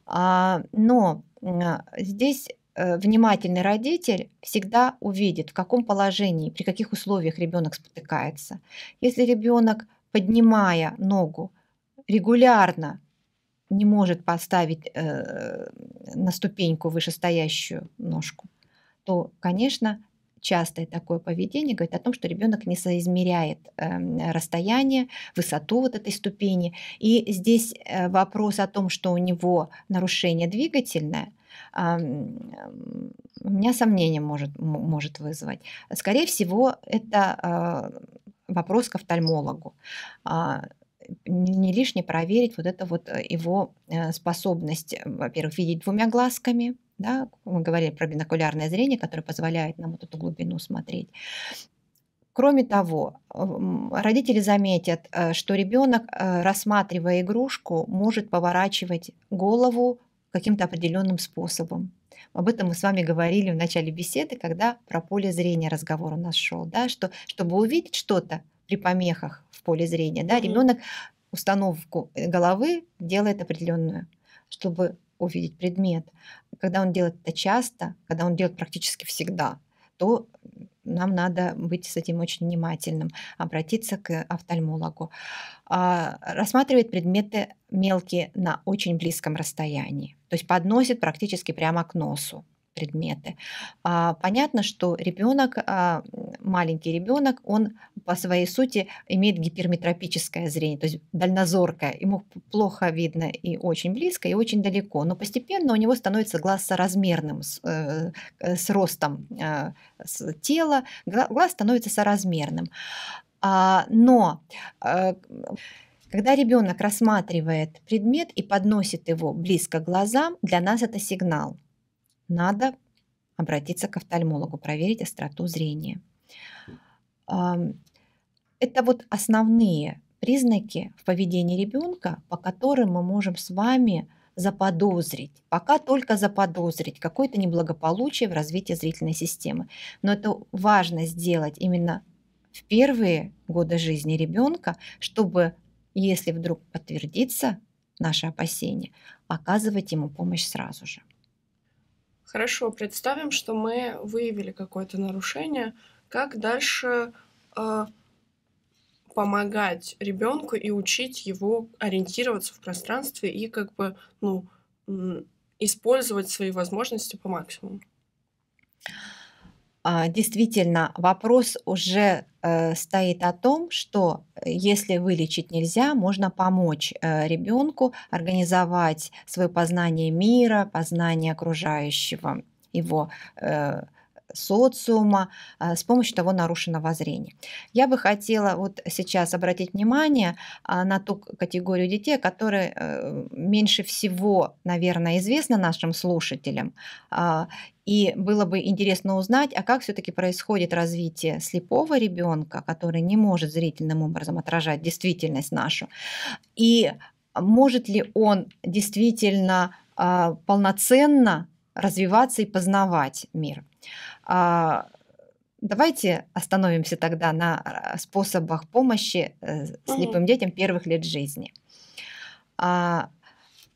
А, но а, здесь э, внимательный родитель всегда увидит, в каком положении, при каких условиях ребенок спотыкается. Если ребенок, поднимая ногу, регулярно не может поставить э, на ступеньку вышестоящую ножку, то, конечно, частое такое поведение говорит о том, что ребенок не соизмеряет эм, расстояние, высоту вот этой ступени. И здесь э, вопрос о том, что у него нарушение двигательное, э, у меня сомнение может, может вызвать. Скорее всего, это э, вопрос к офтальмологу а, не лишне проверить вот это вот его способность, во-первых, видеть двумя глазками, да? Мы говорили про бинокулярное зрение, которое позволяет нам вот эту глубину смотреть. Кроме того, родители заметят, э, что ребенок, э, рассматривая игрушку, может поворачивать голову каким-то определенным способом. Об этом мы с вами говорили в начале беседы, когда про поле зрения разговор у нас шел, да, что чтобы увидеть что-то при помехах в поле зрения, да, ребенок установку головы делает определенную, чтобы увидеть предмет. Когда он делает это часто, когда он делает практически всегда, то нам надо быть с этим очень внимательным, обратиться к офтальмологу. А, рассматривает предметы мелкие на очень близком расстоянии, то есть подносит практически прямо к носу предметы. А, понятно, что ребенок, а, маленький ребенок, он по своей сути имеет гиперметропическое зрение, то есть дальнозоркое. Ему плохо видно и очень близко, и очень далеко. Но постепенно у него становится глаз соразмерным с, э, э, с ростом э, с тела. Глаз становится соразмерным. А, но когда ребенок рассматривает предмет и подносит его близко к глазам, для нас это сигнал – надо обратиться к офтальмологу, проверить остроту зрения. Это вот основные признаки в поведении ребенка, по которым мы можем с вами заподозрить, пока только заподозрить какое-то неблагополучие в развитии зрительной системы. Но это важно сделать именно в первые годы жизни ребенка, чтобы, если вдруг подтвердится наше опасение, оказывать ему помощь сразу же. Хорошо, представим, что мы выявили какое-то нарушение. Как дальше э, помогать ребенку и учить его ориентироваться в пространстве и как бы ну, использовать свои возможности по максимуму? А, действительно, вопрос уже Э, стоит о том, что э, если вылечить нельзя, можно помочь э, ребенку организовать свое познание мира, познание окружающего его социума а, с помощью того нарушенного зрения. Я бы хотела вот сейчас обратить внимание а, на ту категорию детей, которые э, меньше всего, наверное, известны нашим слушателям. А, и было бы интересно узнать, а как все-таки происходит развитие слепого ребенка, который не может зрительным образом отражать действительность нашу. И может ли он действительно полноценно развиваться и познавать мир. А, давайте остановимся тогда на а, способах помощи э, слепым детям первых лет жизни. А,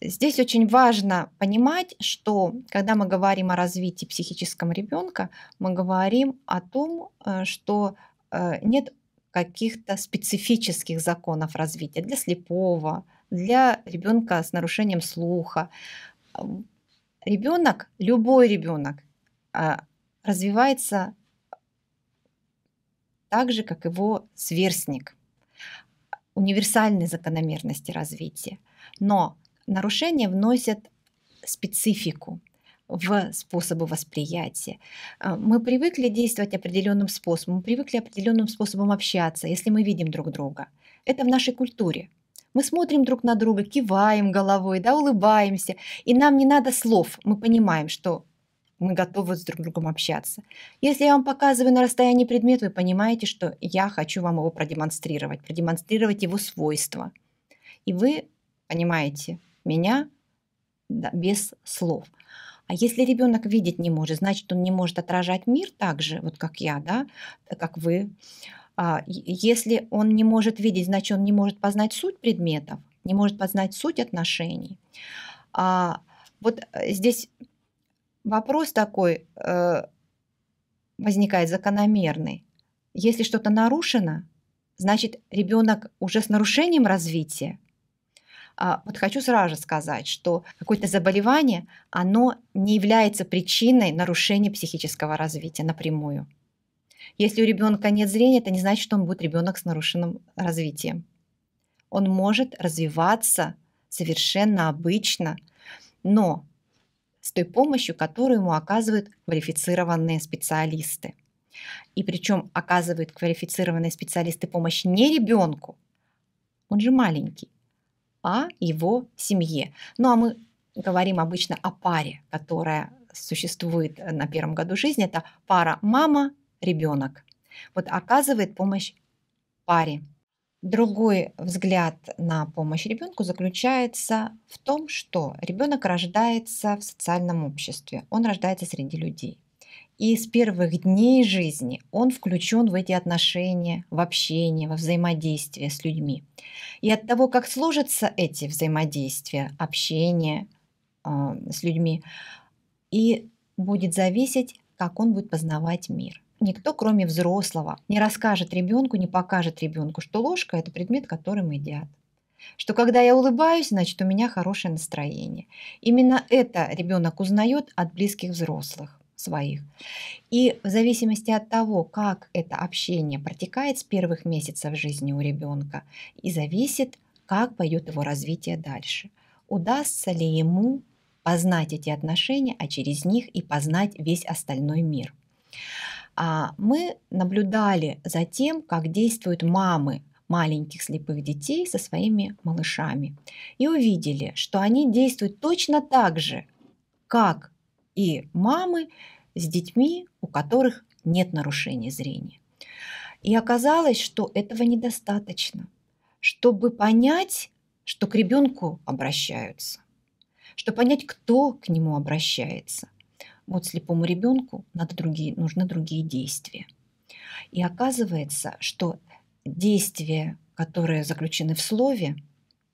здесь очень важно понимать, что когда мы говорим о развитии психическом ребенка, мы говорим о том, э, что э, нет каких-то специфических законов развития для слепого, для ребенка с нарушением слуха. Ребенок, любой ребенок, развивается так же, как его сверстник. Универсальные закономерности развития. Но нарушения вносят специфику в способы восприятия. Э, мы привыкли действовать определенным способом, мы привыкли определенным способом общаться, если мы видим друг друга. Это в нашей культуре. Мы смотрим друг на друга, киваем головой, да, улыбаемся, и нам не надо слов. Мы понимаем, что мы готовы с друг другом общаться. Если я вам показываю на расстоянии предмет, вы понимаете, что я хочу вам его продемонстрировать, продемонстрировать его свойства. И вы понимаете меня да, без слов. А если ребенок видеть не может, значит, он не может отражать мир так же, вот как я, да, э, как вы. А если он не может видеть, значит, он не может познать суть предметов, не может познать суть отношений. А вот э, здесь вопрос такой э, возникает закономерный. Если что-то нарушено, значит ребенок уже с нарушением развития. А, вот хочу сразу же сказать, что какое-то заболевание, оно не является причиной нарушения психического развития напрямую. Если у ребенка нет зрения, это не значит, что он будет ребенок с нарушенным развитием. Он может развиваться совершенно обычно, но с той помощью, которую ему оказывают квалифицированные специалисты. И причем оказывают квалифицированные специалисты помощь не ребенку, он же маленький, а его семье. Ну а мы говорим обычно о паре, которая существует на первом году жизни. Это пара мама-ребенок. Вот оказывает помощь паре, Другой взгляд на помощь ребенку заключается в том, что ребенок рождается в социальном обществе, он рождается среди людей. И с первых дней жизни он включен в эти отношения, в общение, во взаимодействие с людьми. И от того, как сложатся эти взаимодействия, общение э, с людьми, и будет зависеть, как он будет познавать мир никто, кроме взрослого, не расскажет ребенку, не покажет ребенку, что ложка – это предмет, которым едят. Что когда я улыбаюсь, значит, у меня хорошее настроение. Именно это ребенок узнает от близких взрослых своих. И в зависимости от того, как это общение протекает с первых месяцев жизни у ребенка, и зависит, как пойдет его развитие дальше. Удастся ли ему познать эти отношения, а через них и познать весь остальной мир. А, мы наблюдали за тем, как действуют мамы маленьких слепых детей со своими малышами. И увидели, что они действуют точно так же, как и мамы с детьми, у которых нет нарушений зрения. И оказалось, что этого недостаточно, чтобы понять, что к ребенку обращаются, чтобы понять, кто к нему обращается, вот слепому ребенку надо другие, нужны другие действия. И оказывается, что действия, которые заключены в слове,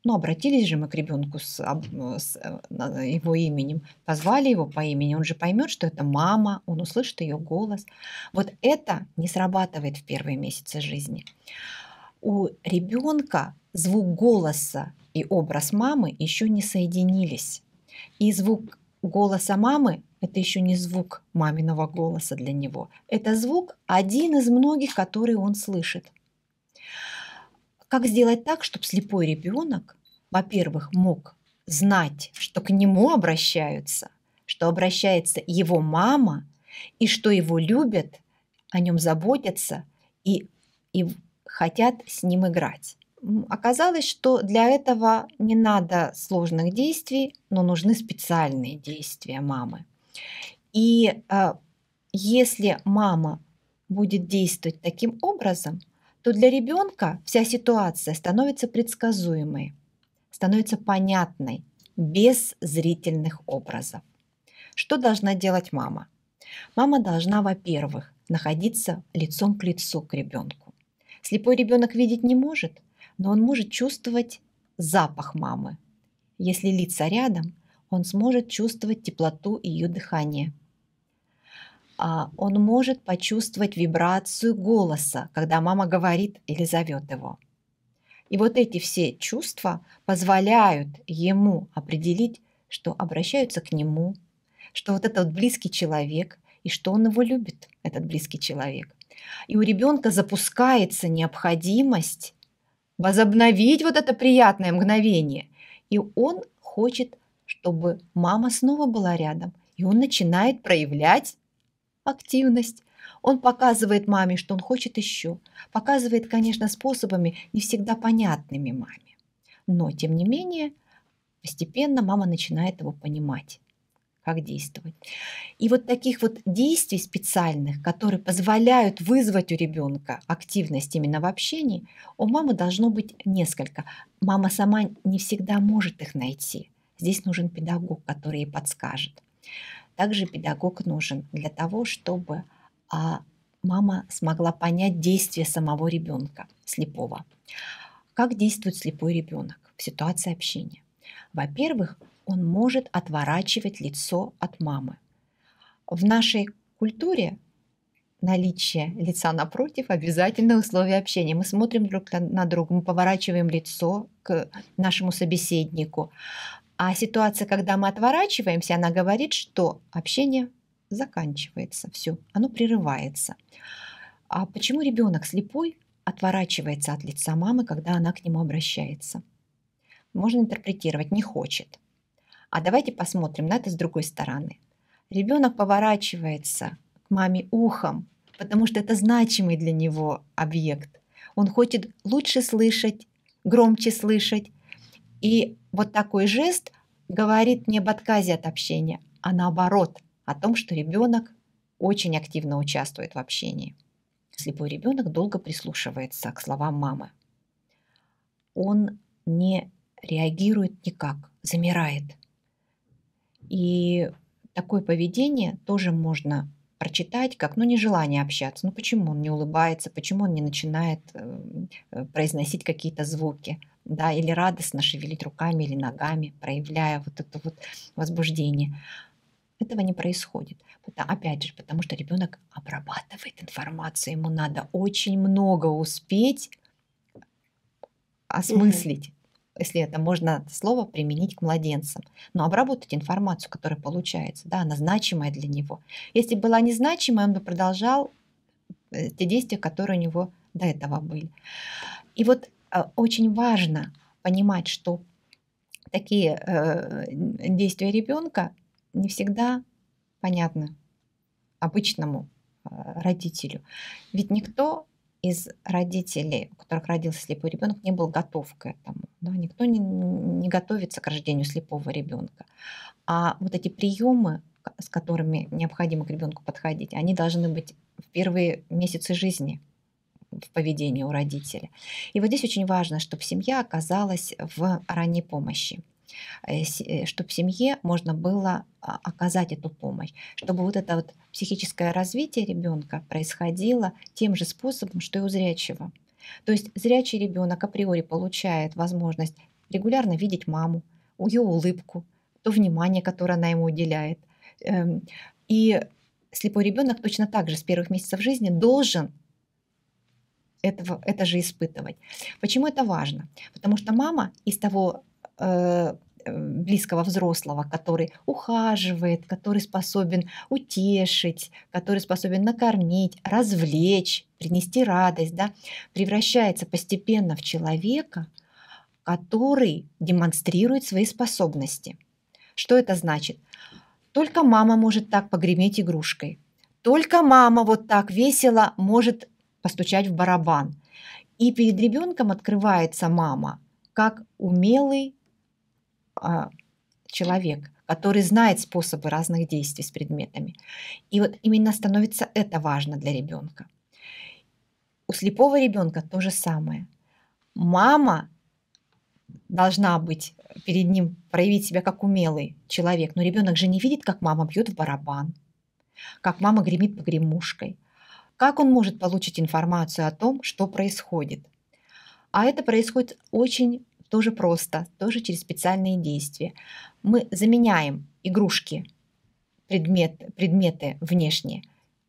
ну, обратились же мы к ребенку с, с э, его именем, позвали его по имени, он же поймет, что это мама, он услышит ее голос. Вот это не срабатывает в первые месяцы жизни. У ребенка звук голоса и образ мамы еще не соединились. И звук голоса мамы это еще не звук маминого голоса для него. Это звук один из многих, которые он слышит. Как сделать так, чтобы слепой ребенок, во-первых, мог знать, что к нему обращаются, что обращается его мама, и что его любят, о нем заботятся и, и хотят с ним играть. Оказалось, что для этого не надо сложных действий, но нужны специальные действия мамы. И а, если мама будет действовать таким образом, то для ребенка вся ситуация становится предсказуемой, становится понятной, без зрительных образов. Что должна делать мама? Мама должна, во-первых, находиться лицом к лицу к ребенку. Слепой ребенок видеть не может, но он может чувствовать запах мамы. Если лица рядом, он сможет чувствовать теплоту ее дыхания. А, он может почувствовать вибрацию голоса, когда мама говорит или зовет его. И вот эти все чувства позволяют ему определить, что обращаются к нему, что вот этот близкий человек и что он его любит, этот близкий человек. И у ребенка запускается необходимость возобновить вот это приятное мгновение. И он хочет чтобы мама снова была рядом, и он начинает проявлять активность. Он показывает маме, что он хочет еще. Показывает, конечно, способами, не всегда понятными маме. Но, тем не менее, постепенно мама начинает его понимать как действовать. И вот таких вот действий специальных, которые позволяют вызвать у ребенка активность именно в общении, у мамы должно быть несколько. Мама сама не всегда может их найти – Здесь нужен педагог, который ей подскажет. Также педагог нужен для того, чтобы а, мама смогла понять действие самого ребенка слепого. Как действует слепой ребенок в ситуации общения? Во-первых, он может отворачивать лицо от мамы. В нашей культуре наличие лица напротив – обязательное условие общения. Мы смотрим друг на друга, мы поворачиваем лицо к нашему собеседнику. А ситуация, когда мы отворачиваемся, она говорит, что общение заканчивается, все, оно прерывается. А почему ребенок слепой отворачивается от лица мамы, когда она к нему обращается? Можно интерпретировать, не хочет. А давайте посмотрим на это с другой стороны. Ребенок поворачивается к маме ухом, потому что это значимый для него объект. Он хочет лучше слышать, громче слышать. И вот такой жест говорит не об отказе от общения, а наоборот, о том, что ребенок очень активно участвует в общении. Слепой ребенок долго прислушивается к словам мамы. Он не реагирует никак, замирает. И такое поведение тоже можно прочитать как ну, нежелание общаться. Ну почему он не улыбается, почему он не начинает э, э произносить какие-то звуки? да, или радостно шевелить руками или ногами, проявляя вот это вот возбуждение. Этого не происходит. Опять же, потому что ребенок обрабатывает информацию, ему надо очень много успеть осмыслить, mm-hmm. если это можно слово применить к младенцам. Но обработать информацию, которая получается, да, она значимая для него. Если была незначимая, он бы продолжал э, те действия, которые у него до этого были. И вот а, очень важно понимать, что такие э, действия ребенка не всегда понятны обычному э, родителю. Ведь никто из родителей, у которых родился слепой ребенок, не был готов к этому. Да? Никто не, не готовится к рождению слепого ребенка. А вот эти приемы, с которыми необходимо к ребенку подходить, они должны быть в первые месяцы жизни – в поведении у родителя. И вот здесь очень важно, чтобы семья оказалась в ранней помощи э, э, чтобы семье можно было а, оказать эту помощь, чтобы вот это вот психическое развитие ребенка происходило тем же способом, что и у зрячего. То есть зрячий ребенок априори получает возможность регулярно видеть маму, ее улыбку, то внимание, которое она ему уделяет. Эм, и слепой ребенок точно так же с первых месяцев жизни должен этого, это же испытывать. Почему это важно? Потому что мама из того э, близкого взрослого, который ухаживает, который способен утешить, который способен накормить, развлечь, принести радость, да, превращается постепенно в человека, который демонстрирует свои способности. Что это значит? Только мама может так погреметь игрушкой. Только мама вот так весело может постучать в барабан. И перед ребенком открывается мама как умелый а, человек, который знает способы разных действий с предметами. И вот именно становится это важно для ребенка. У слепого ребенка то же самое. Мама должна быть перед ним, проявить себя как умелый человек. Но ребенок же не видит, как мама бьет в барабан, как мама гремит погремушкой, как он может получить информацию о том, что происходит? А это происходит очень тоже просто, тоже через специальные действия. Мы заменяем игрушки, предмет, предметы внешние,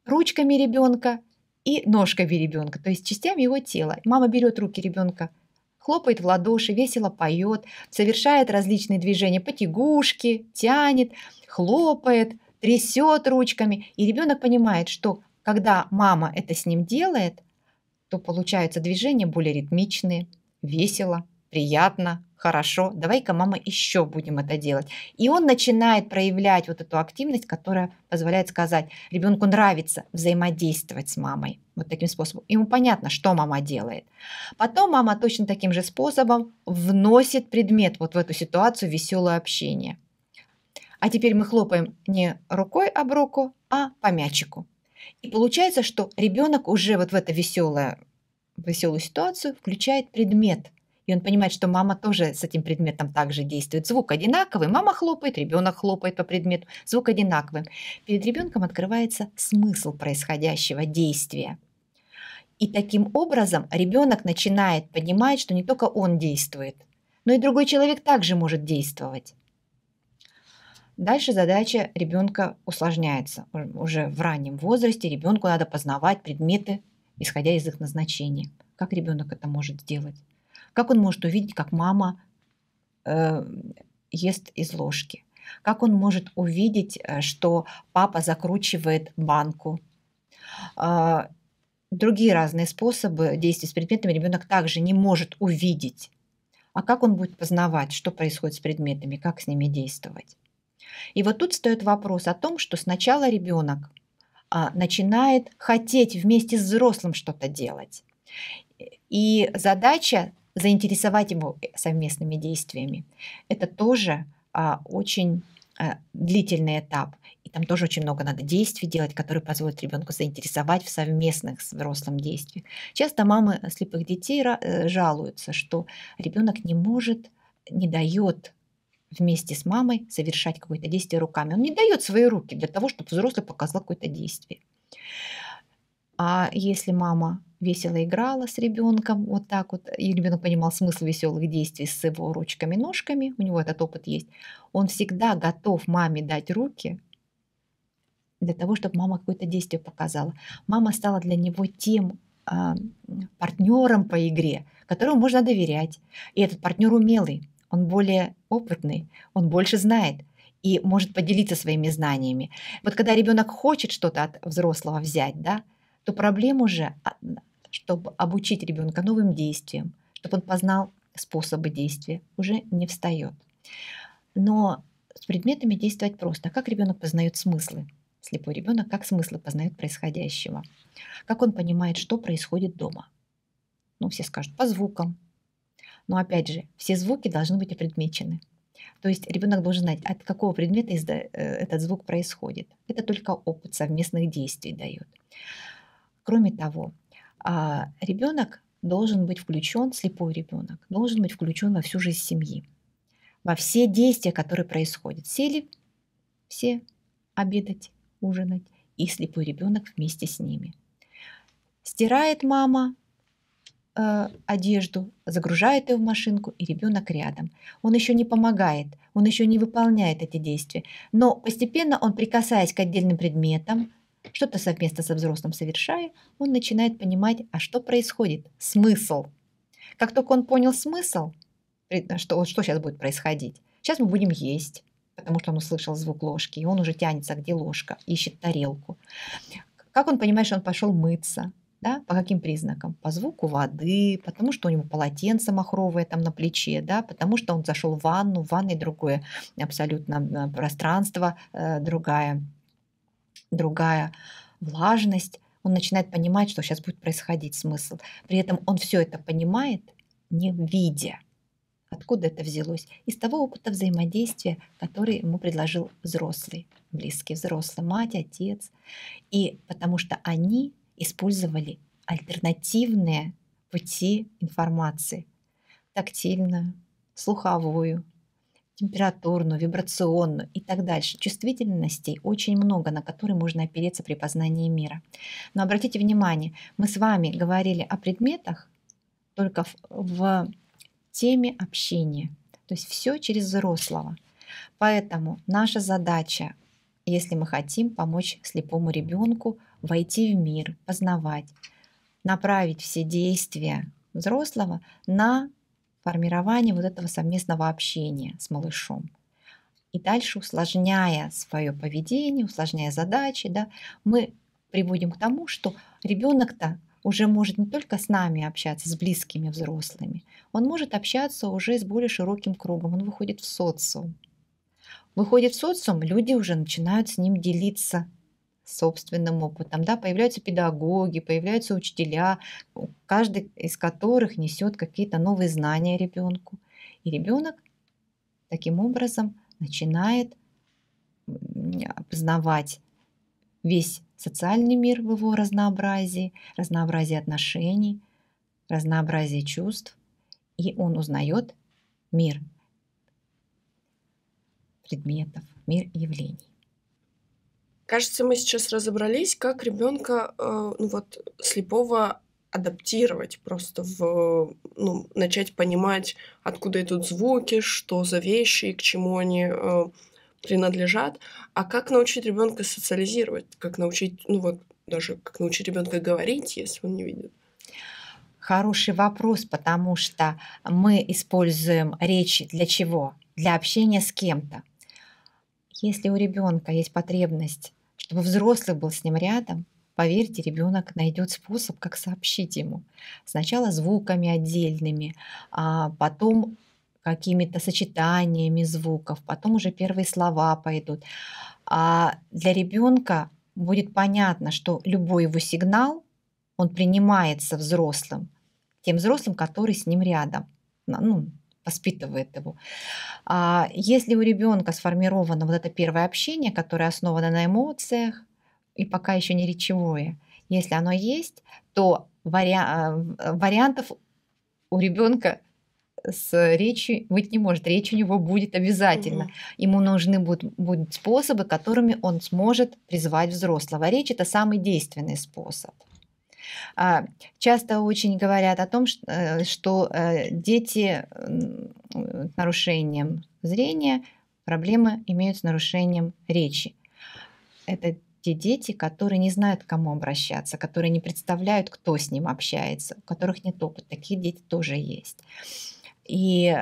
ручками ребенка и ножками ребенка, то есть частями его тела. Мама берет руки ребенка, хлопает в ладоши, весело поет, совершает различные движения, потягушки, тянет, хлопает, трясет ручками, и ребенок понимает, что когда мама это с ним делает, то получаются движения более ритмичные, весело, приятно, хорошо, давай-ка, мама, еще будем это делать. И он начинает проявлять вот эту активность, которая позволяет сказать, ребенку нравится взаимодействовать с мамой вот таким способом. Ему понятно, что мама делает. Потом мама точно таким же способом вносит предмет вот в эту ситуацию веселое общение. А теперь мы хлопаем не рукой об руку, а по мячику. И получается, что ребенок уже вот в эту веселую, веселую ситуацию включает предмет. И он понимает, что мама тоже с этим предметом также действует. Звук одинаковый, мама хлопает, ребенок хлопает по предмету, звук одинаковый. Перед ребенком открывается смысл происходящего действия. И таким образом ребенок начинает понимать, что не только он действует, но и другой человек также может действовать. Дальше задача ребенка усложняется. Уже в раннем возрасте ребенку надо познавать предметы, исходя из их назначения. Как ребенок это может сделать? Как он может увидеть, как мама э, ест из ложки? Как он может увидеть, э, что папа закручивает банку? Э, другие разные способы действий с предметами ребенок также не может увидеть. А как он будет познавать, что происходит с предметами, как с ними действовать? И вот тут стоит вопрос о том, что сначала ребенок а, начинает хотеть вместе с взрослым что-то делать. И задача заинтересовать его э, совместными действиями. Это тоже а, очень а, длительный этап. И там тоже очень много надо действий делать, которые позволят ребенку заинтересовать в совместных с взрослым действиях. Часто мамы слепых детей э, жалуются, что ребенок не может, не дает вместе с мамой совершать какое-то действие руками. Он не дает свои руки для того, чтобы взрослый показал какое-то действие. А если мама весело играла с ребенком, вот так вот, и ребенок понимал смысл веселых действий с его ручками-ножками, у него этот опыт есть, он всегда готов маме дать руки для того, чтобы мама какое-то действие показала. Мама стала для него тем а, партнером по игре, которому можно доверять. И этот партнер умелый, он более опытный, он больше знает и может поделиться своими знаниями. Вот когда ребенок хочет что-то от взрослого взять, да, то проблема уже, а, чтобы обучить ребенка новым действиям, чтобы он познал способы действия, уже не встает. Но с предметами действовать просто. Как ребенок познает смыслы? Слепой ребенок как смыслы познает происходящего? Как он понимает, что происходит дома? Ну, все скажут, по звукам, но опять же, все звуки должны быть предмечены. То есть ребенок должен знать, от какого предмета э, этот звук происходит. Это только опыт совместных действий дает. Кроме того, а, ребенок должен быть включен, слепой ребенок, должен быть включен во всю жизнь семьи, во все действия, которые происходят. Сели все обедать, ужинать, и слепой ребенок вместе с ними. Стирает мама, э, одежду, загружает ее в машинку, и ребенок рядом. Он еще не помогает, он еще не выполняет эти действия. Но постепенно он, прикасаясь к отдельным предметам, что-то совместно со взрослым совершая, он начинает понимать, а что происходит, смысл. Как только он понял смысл, э, что, вот что сейчас будет происходить, сейчас мы будем есть, потому что он услышал звук ложки, и он уже тянется, где ложка, ищет тарелку. Как он понимает, что он пошел мыться, да, по каким признакам? По звуку воды, потому что у него полотенце махровое там на плече, да, потому что он зашел в ванну, в ванной другое абсолютно э, пространство, э, другая, другая влажность. Он начинает понимать, что сейчас будет происходить смысл. При этом он все это понимает, не видя. Откуда это взялось? Из того опыта взаимодействия, который ему предложил взрослый, близкий взрослый, мать, отец. И потому что они использовали альтернативные пути информации. Тактильную, слуховую, температурную, вибрационную и так дальше. Чувствительностей очень много, на которые можно опереться при познании мира. Но обратите внимание, мы с вами говорили о предметах только в, в теме общения. То есть все через взрослого. Поэтому наша задача, если мы хотим помочь слепому ребенку войти в мир, познавать, направить все действия взрослого на формирование вот этого совместного общения с малышом. И дальше, усложняя свое поведение, усложняя задачи, да, мы приводим к тому, что ребенок-то уже может не только с нами общаться, с близкими взрослыми, он может общаться уже с более широким кругом, он выходит в социум. Выходит в социум, люди уже начинают с ним делиться собственным опытом, да, появляются педагоги, появляются учителя, каждый из которых несет какие-то новые знания ребенку. И ребенок таким образом начинает познавать весь социальный мир в его разнообразии, разнообразие отношений, разнообразие чувств, и он узнает мир предметов, мир явлений. Кажется, мы сейчас разобрались, как ребенка, э, ну вот, слепого адаптировать, просто в, ну, начать понимать, откуда идут звуки, что за вещи и к чему они э, принадлежат, а как научить ребенка социализировать, как научить, ну вот, даже как научить ребенка говорить, если он не видит. Хороший вопрос, потому что мы используем речь для чего? Для общения с кем-то. Если у ребенка есть потребность чтобы взрослый был с ним рядом, поверьте, ребенок найдет способ, как сообщить ему. Сначала звуками отдельными, а потом какими-то сочетаниями звуков, потом уже первые слова пойдут. А для ребенка будет понятно, что любой его сигнал, он принимается взрослым, тем взрослым, который с ним рядом. Ну, воспитывает его. А если у ребенка сформировано вот это первое общение, которое основано на эмоциях и пока еще не речевое, если оно есть, то вариа- э, вариантов у ребенка с речью быть не может. Речь у него будет обязательно. Угу. Ему нужны будут, будут способы, которыми он сможет призвать взрослого. Речь это самый действенный способ. А, часто очень говорят о том, что э, э, дети э, с нарушением зрения проблемы имеют с нарушением речи. Это те дети, которые не знают, к кому обращаться, которые не представляют, кто с ним общается, у которых нет опыта. Такие дети тоже есть. И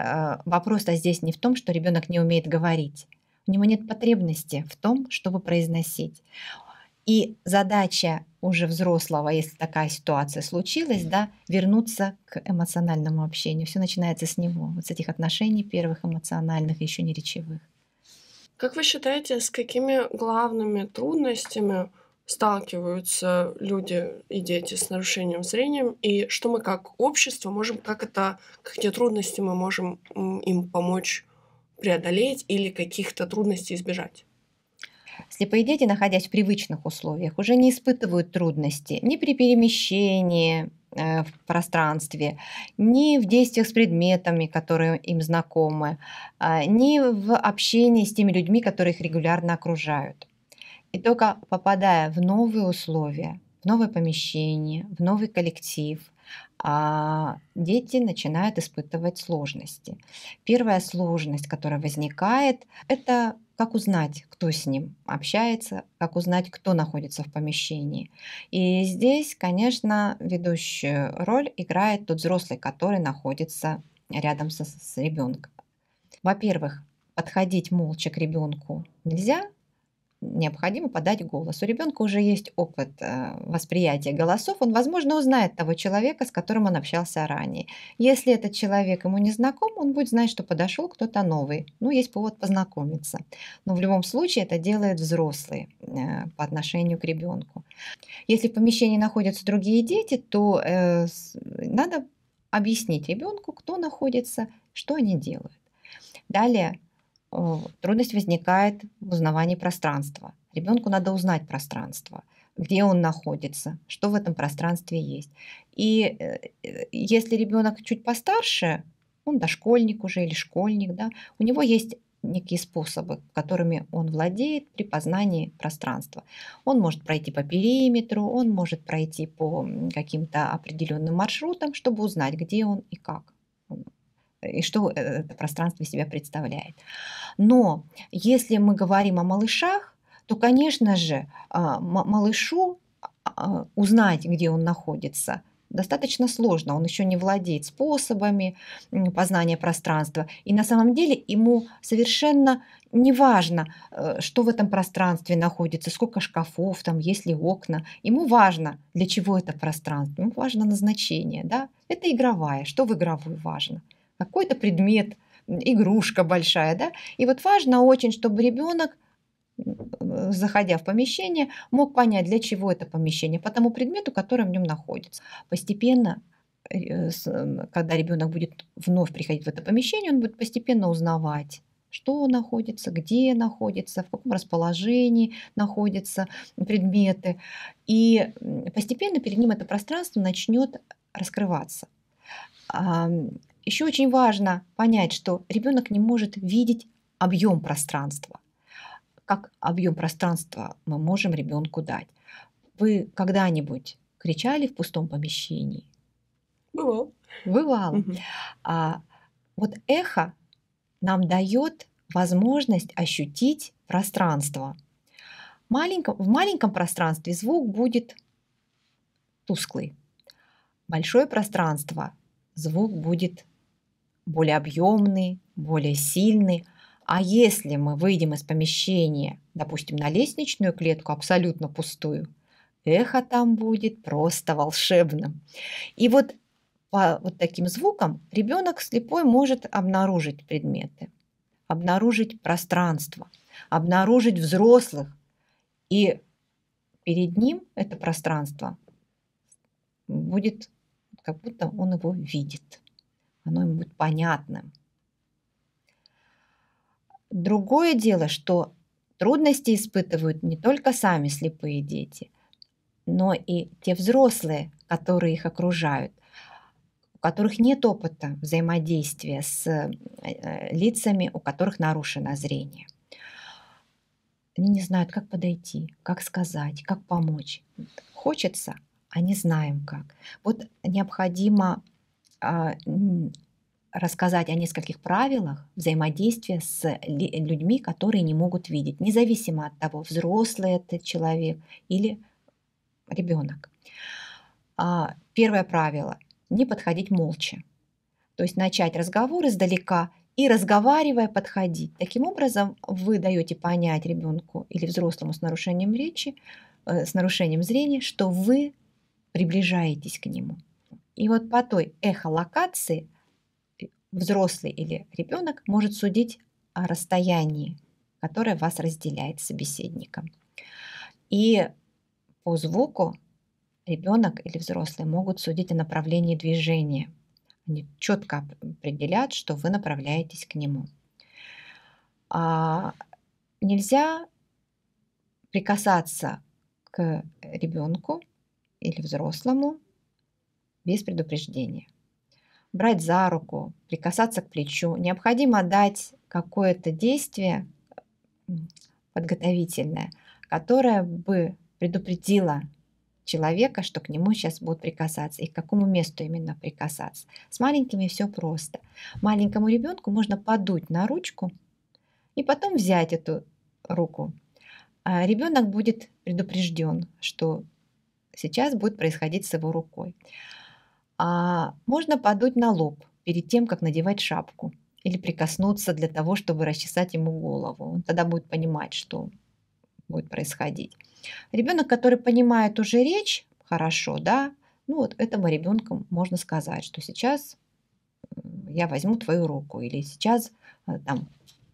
вопрос-то а, здесь не в том, что ребенок не умеет говорить. У него нет потребности в том, чтобы произносить. И задача уже взрослого, если такая ситуация случилась, да, вернуться к эмоциональному общению. Все начинается с него, вот с этих отношений первых эмоциональных, еще не речевых. Как вы считаете, с какими главными трудностями сталкиваются люди и дети с нарушением зрения, и что мы как общество можем, как это, какие трудности мы можем им помочь преодолеть или каких-то трудностей избежать? Слепые дети, находясь в привычных условиях, уже не испытывают трудности ни при перемещении э, в пространстве, ни в действиях с предметами, которые им знакомы, э, ни в общении с теми людьми, которые их регулярно окружают. И только попадая в новые условия, в новое помещение, в новый коллектив, а, дети начинают испытывать сложности. Первая сложность, которая возникает, это как узнать, кто с ним общается, как узнать, кто находится в помещении. И здесь, конечно, ведущую роль играет тот взрослый, который находится рядом со, с ребенком. Во-первых, подходить молча к ребенку нельзя, необходимо подать голос. У ребенка уже есть опыт э, восприятия голосов, он, возможно, узнает того человека, с которым он общался ранее. Если этот человек ему не знаком, он будет знать, что подошел кто-то новый. Ну, есть повод познакомиться. Но в любом случае это делают взрослые э, по отношению к ребенку. Если в помещении находятся другие дети, то э, надо объяснить ребенку, кто находится, что они делают. Далее Э, трудность возникает в узнавании пространства. Ребенку надо узнать пространство, где он находится, что в этом пространстве есть. И э, если ребенок чуть постарше, он дошкольник уже или школьник, да, у него есть некие способы, которыми он владеет при познании пространства. Он может пройти по периметру, он может пройти по каким-то определенным маршрутам, чтобы узнать, где он и как и что э, это пространство себя представляет. Но если мы говорим о малышах, то, конечно же, а, малышу а, узнать, где он находится, достаточно сложно. Он еще не владеет способами познания пространства. И на самом деле ему совершенно не важно, э, что в этом пространстве находится, сколько шкафов, там есть ли окна. Ему важно, для чего это пространство. Ему важно назначение. Да? Это игровая. Что в игровой важно? какой-то предмет, игрушка большая, да. И вот важно очень, чтобы ребенок заходя в помещение, мог понять, для чего это помещение, по тому предмету, который в нем находится. Постепенно э, когда ребенок будет вновь приходить в это помещение, он будет постепенно узнавать что находится, где находится, в каком расположении находятся предметы. И постепенно перед ним это пространство начнет раскрываться. Еще очень важно понять, что ребенок не может видеть объем пространства. Как объем пространства мы можем ребенку дать? Вы когда-нибудь кричали в пустом помещении? Бывало. Бывало. А, вот эхо нам дает возможность ощутить пространство. Маленьком, в маленьком пространстве звук будет тусклый. Большое пространство звук будет более объемный, более сильный. А если мы выйдем из помещения, допустим, на лестничную клетку, абсолютно пустую, эхо там будет просто волшебным. И вот по вот таким звукам ребенок слепой может обнаружить предметы, обнаружить пространство, обнаружить взрослых. И перед ним это пространство будет, как будто он его видит оно им будет понятным. Другое дело, что трудности испытывают не только сами слепые дети, но и те взрослые, которые их окружают, у которых нет опыта взаимодействия с э, лицами, у которых нарушено зрение. Они не знают, как подойти, как сказать, как помочь. Хочется, а не знаем как. Вот необходимо а, рассказать о нескольких правилах взаимодействия с людьми, которые не могут видеть, независимо от того, взрослый это человек или ребенок. А, первое правило – не подходить молча. То есть начать разговор издалека и разговаривая подходить. Таким образом, вы даете понять ребенку или взрослому с нарушением речи, э, с нарушением зрения, что вы приближаетесь к нему – и вот по той эхолокации э, взрослый или ребенок может судить о расстоянии, которое вас разделяет с собеседником. И по звуку ребенок или взрослый могут судить о направлении движения. Они четко определяют, что вы направляетесь к нему. А нельзя прикасаться к ребенку или взрослому без предупреждения. Брать за руку, прикасаться к плечу. Необходимо дать какое-то действие подготовительное, которое бы предупредило человека, что к нему сейчас будут прикасаться и к какому месту именно прикасаться. С маленькими все просто. Маленькому ребенку можно подуть на ручку и потом взять эту руку. А ребенок будет предупрежден, что сейчас будет происходить с его рукой. А можно подуть на лоб перед тем, как надевать шапку или прикоснуться для того, чтобы расчесать ему голову. Он тогда будет понимать, что будет происходить. Ребенок, который понимает уже речь, хорошо, да, ну вот этому ребенку можно сказать, что сейчас э, я возьму твою руку или сейчас э, там,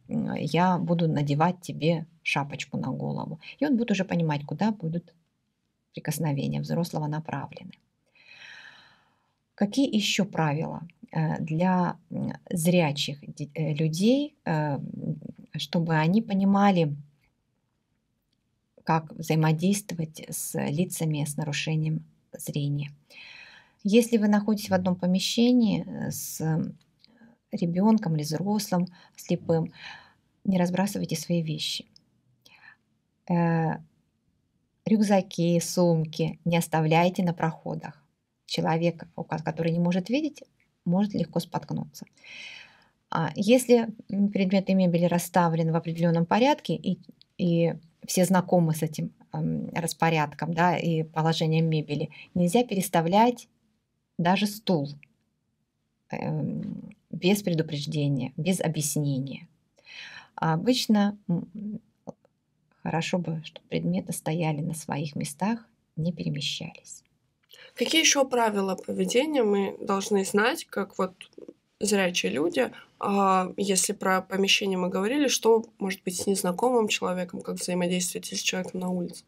э, я буду надевать тебе шапочку на голову. И он будет уже понимать, куда будут прикосновения взрослого направлены. Какие еще правила э, для зрячих э, людей, э, чтобы они понимали, как взаимодействовать с лицами с нарушением зрения. Если вы находитесь в одном помещении с ребенком или взрослым, слепым, не разбрасывайте свои вещи. Рюкзаки, сумки не оставляйте на проходах человек, который не может видеть, может легко споткнуться. А если предметы мебели расставлены в определенном порядке, и, и все знакомы с этим эм, распорядком да, и положением мебели, нельзя переставлять даже стул эм, без предупреждения, без объяснения. А обычно хорошо бы, чтобы предметы стояли на своих местах, не перемещались. Какие еще правила поведения мы должны знать, как вот зрячие люди, а если про помещение мы говорили, что может быть с незнакомым человеком, как взаимодействовать с человеком на улице?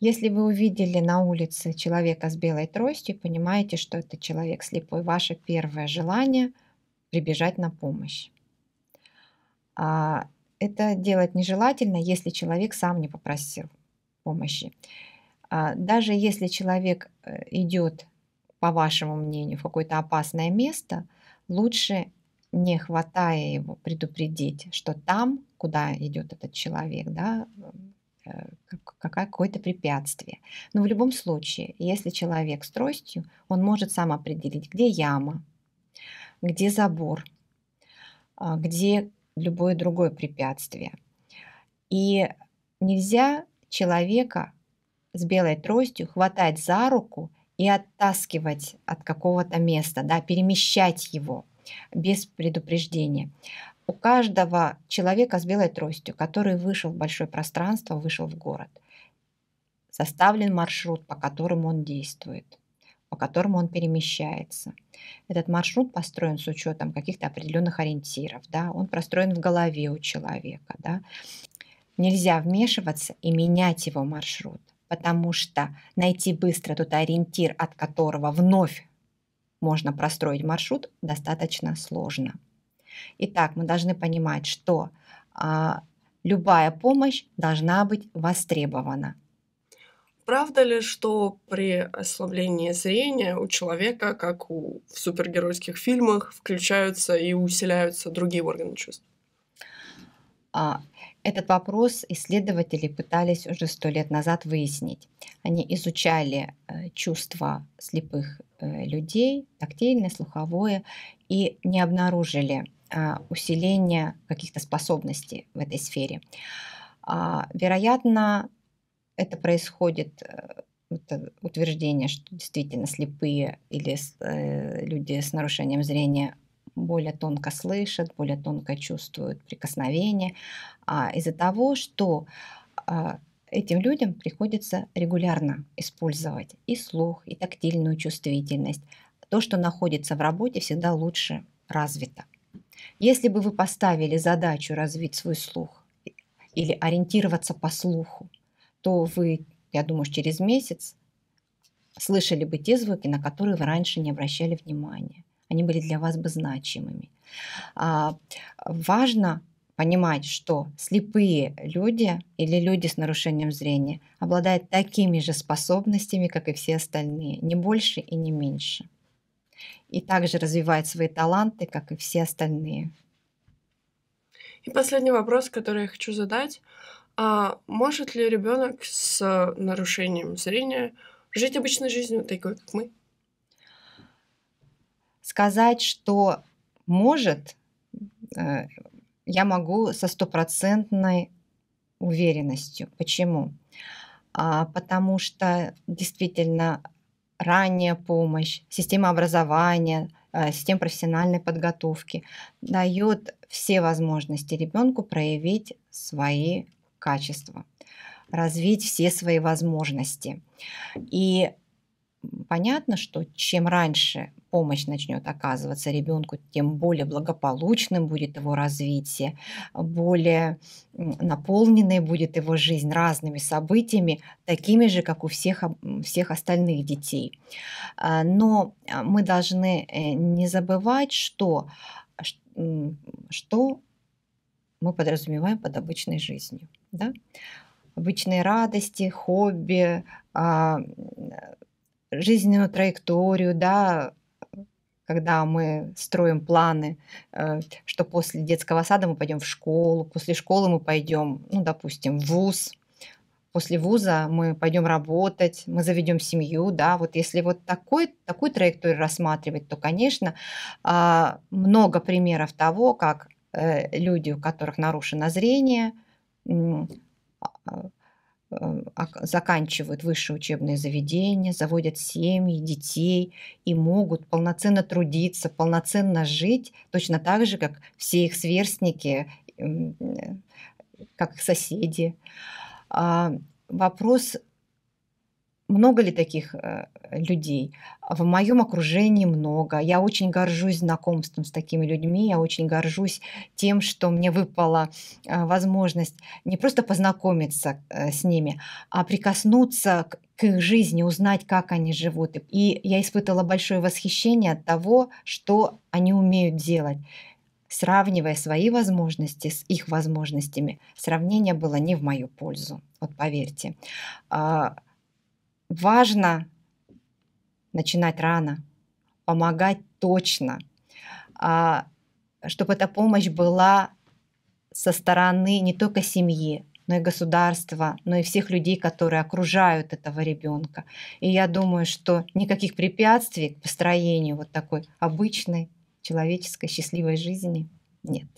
Если вы увидели на улице человека с белой тростью, понимаете, что это человек слепой, ваше первое желание прибежать на помощь. А, это делать нежелательно, если человек сам не попросил помощи. А, даже если человек э, идет, по вашему мнению, в какое-то опасное место, лучше не хватая его, предупредить, что там, куда идет этот человек, да, э, какое-то препятствие. Но в любом случае, если человек с тростью, он может сам определить, где яма, где забор, а, где любое другое препятствие. И нельзя человека с белой тростью хватать за руку и оттаскивать от какого-то места, да, перемещать его без предупреждения. У каждого человека с белой тростью, который вышел в большое пространство, вышел в город, составлен маршрут, по которому он действует, по которому он перемещается. Этот маршрут построен с учетом каких-то определенных ориентиров, да, он простроен в голове у человека, да. Нельзя вмешиваться и менять его маршрут потому что найти быстро тот ориентир, от которого вновь можно простроить маршрут, достаточно сложно. Итак, мы должны понимать, что а, любая помощь должна быть востребована. Правда ли, что при ослаблении зрения у человека, как у в супергеройских фильмах, включаются и усиляются другие органы чувств? А, этот вопрос исследователи пытались уже сто лет назад выяснить. Они изучали э, чувства слепых э, людей, тактильное, слуховое, и не обнаружили а, усиления каких-то способностей в этой сфере. А, вероятно, это происходит э, это утверждение, что действительно слепые или люди с нарушением зрения более тонко слышат, более тонко чувствуют прикосновение, а из-за того, что а, этим людям приходится регулярно использовать и слух, и тактильную чувствительность. То, что находится в работе, всегда лучше развито. Если бы вы поставили задачу развить свой слух или ориентироваться по слуху, то вы, я думаю, через месяц слышали бы те звуки, на которые вы раньше не обращали внимания они были для вас бы значимыми. А, важно понимать, что слепые люди или люди с нарушением зрения обладают такими же способностями, как и все остальные, не больше и не меньше. И также развивают свои таланты, как и все остальные. И последний вопрос, который я хочу задать. А может ли ребенок с нарушением зрения жить обычной жизнью, такой, как мы? сказать, что может, э, я могу со стопроцентной уверенностью. Почему? А, потому что действительно ранняя помощь, система образования, э, система профессиональной подготовки дает все возможности ребенку проявить свои качества, развить все свои возможности. И понятно, что чем раньше помощь начнет оказываться ребенку, тем более благополучным будет его развитие, более наполненной будет его жизнь разными событиями, такими же, как у всех, всех остальных детей. А, но а, мы должны э, не забывать, что, что мы подразумеваем под обычной жизнью. Да? Обычные радости, хобби, а, жизненную траекторию, да, когда мы строим планы, э, что после детского сада мы пойдем в школу, после школы мы пойдем, ну, допустим, в ВУЗ, после вуза мы пойдем работать, мы заведем семью, да, вот если вот такой, такую траекторию рассматривать, то, конечно, а, много примеров того, как э, люди, у которых нарушено зрение, а, заканчивают высшие учебные заведения, заводят семьи, детей и могут полноценно трудиться, полноценно жить, точно так же, как все их сверстники, как их соседи. А, вопрос много ли таких э, людей? В моем окружении много. Я очень горжусь знакомством с такими людьми, я очень горжусь тем, что мне выпала э, возможность не просто познакомиться э, с ними, а прикоснуться к, к их жизни, узнать, как они живут. И я испытывала большое восхищение от того, что они умеют делать сравнивая свои возможности с их возможностями, сравнение было не в мою пользу, вот поверьте. А, важно начинать рано, помогать точно, а, чтобы эта помощь была со стороны не только семьи, но и государства, но и всех людей, которые окружают этого ребенка. И я думаю, что никаких препятствий к построению вот такой обычной человеческой счастливой жизни нет.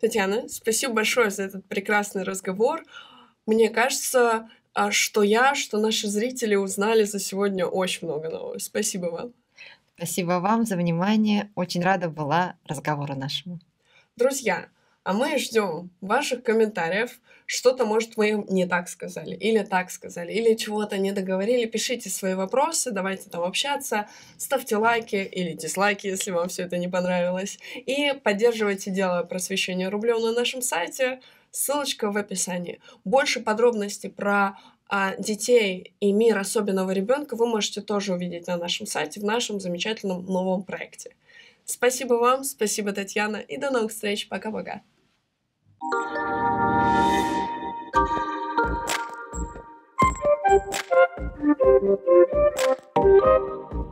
Татьяна, спасибо большое за этот прекрасный разговор. Мне кажется, а что я, что наши зрители узнали за сегодня очень много нового. Спасибо вам. Спасибо вам за внимание. Очень рада была разговору нашему. Друзья, а мы ждем ваших комментариев. Что-то, может, мы не так сказали, или так сказали, или чего-то не договорили. Пишите свои вопросы, давайте там общаться, ставьте лайки или дизлайки, если вам все это не понравилось. И поддерживайте дело просвещения рублем на нашем сайте. Ссылочка в описании. Больше подробностей про а, детей и мир особенного ребенка вы можете тоже увидеть на нашем сайте в нашем замечательном новом проекте. Спасибо вам, спасибо, Татьяна, и до новых встреч. Пока-пока. Thank you.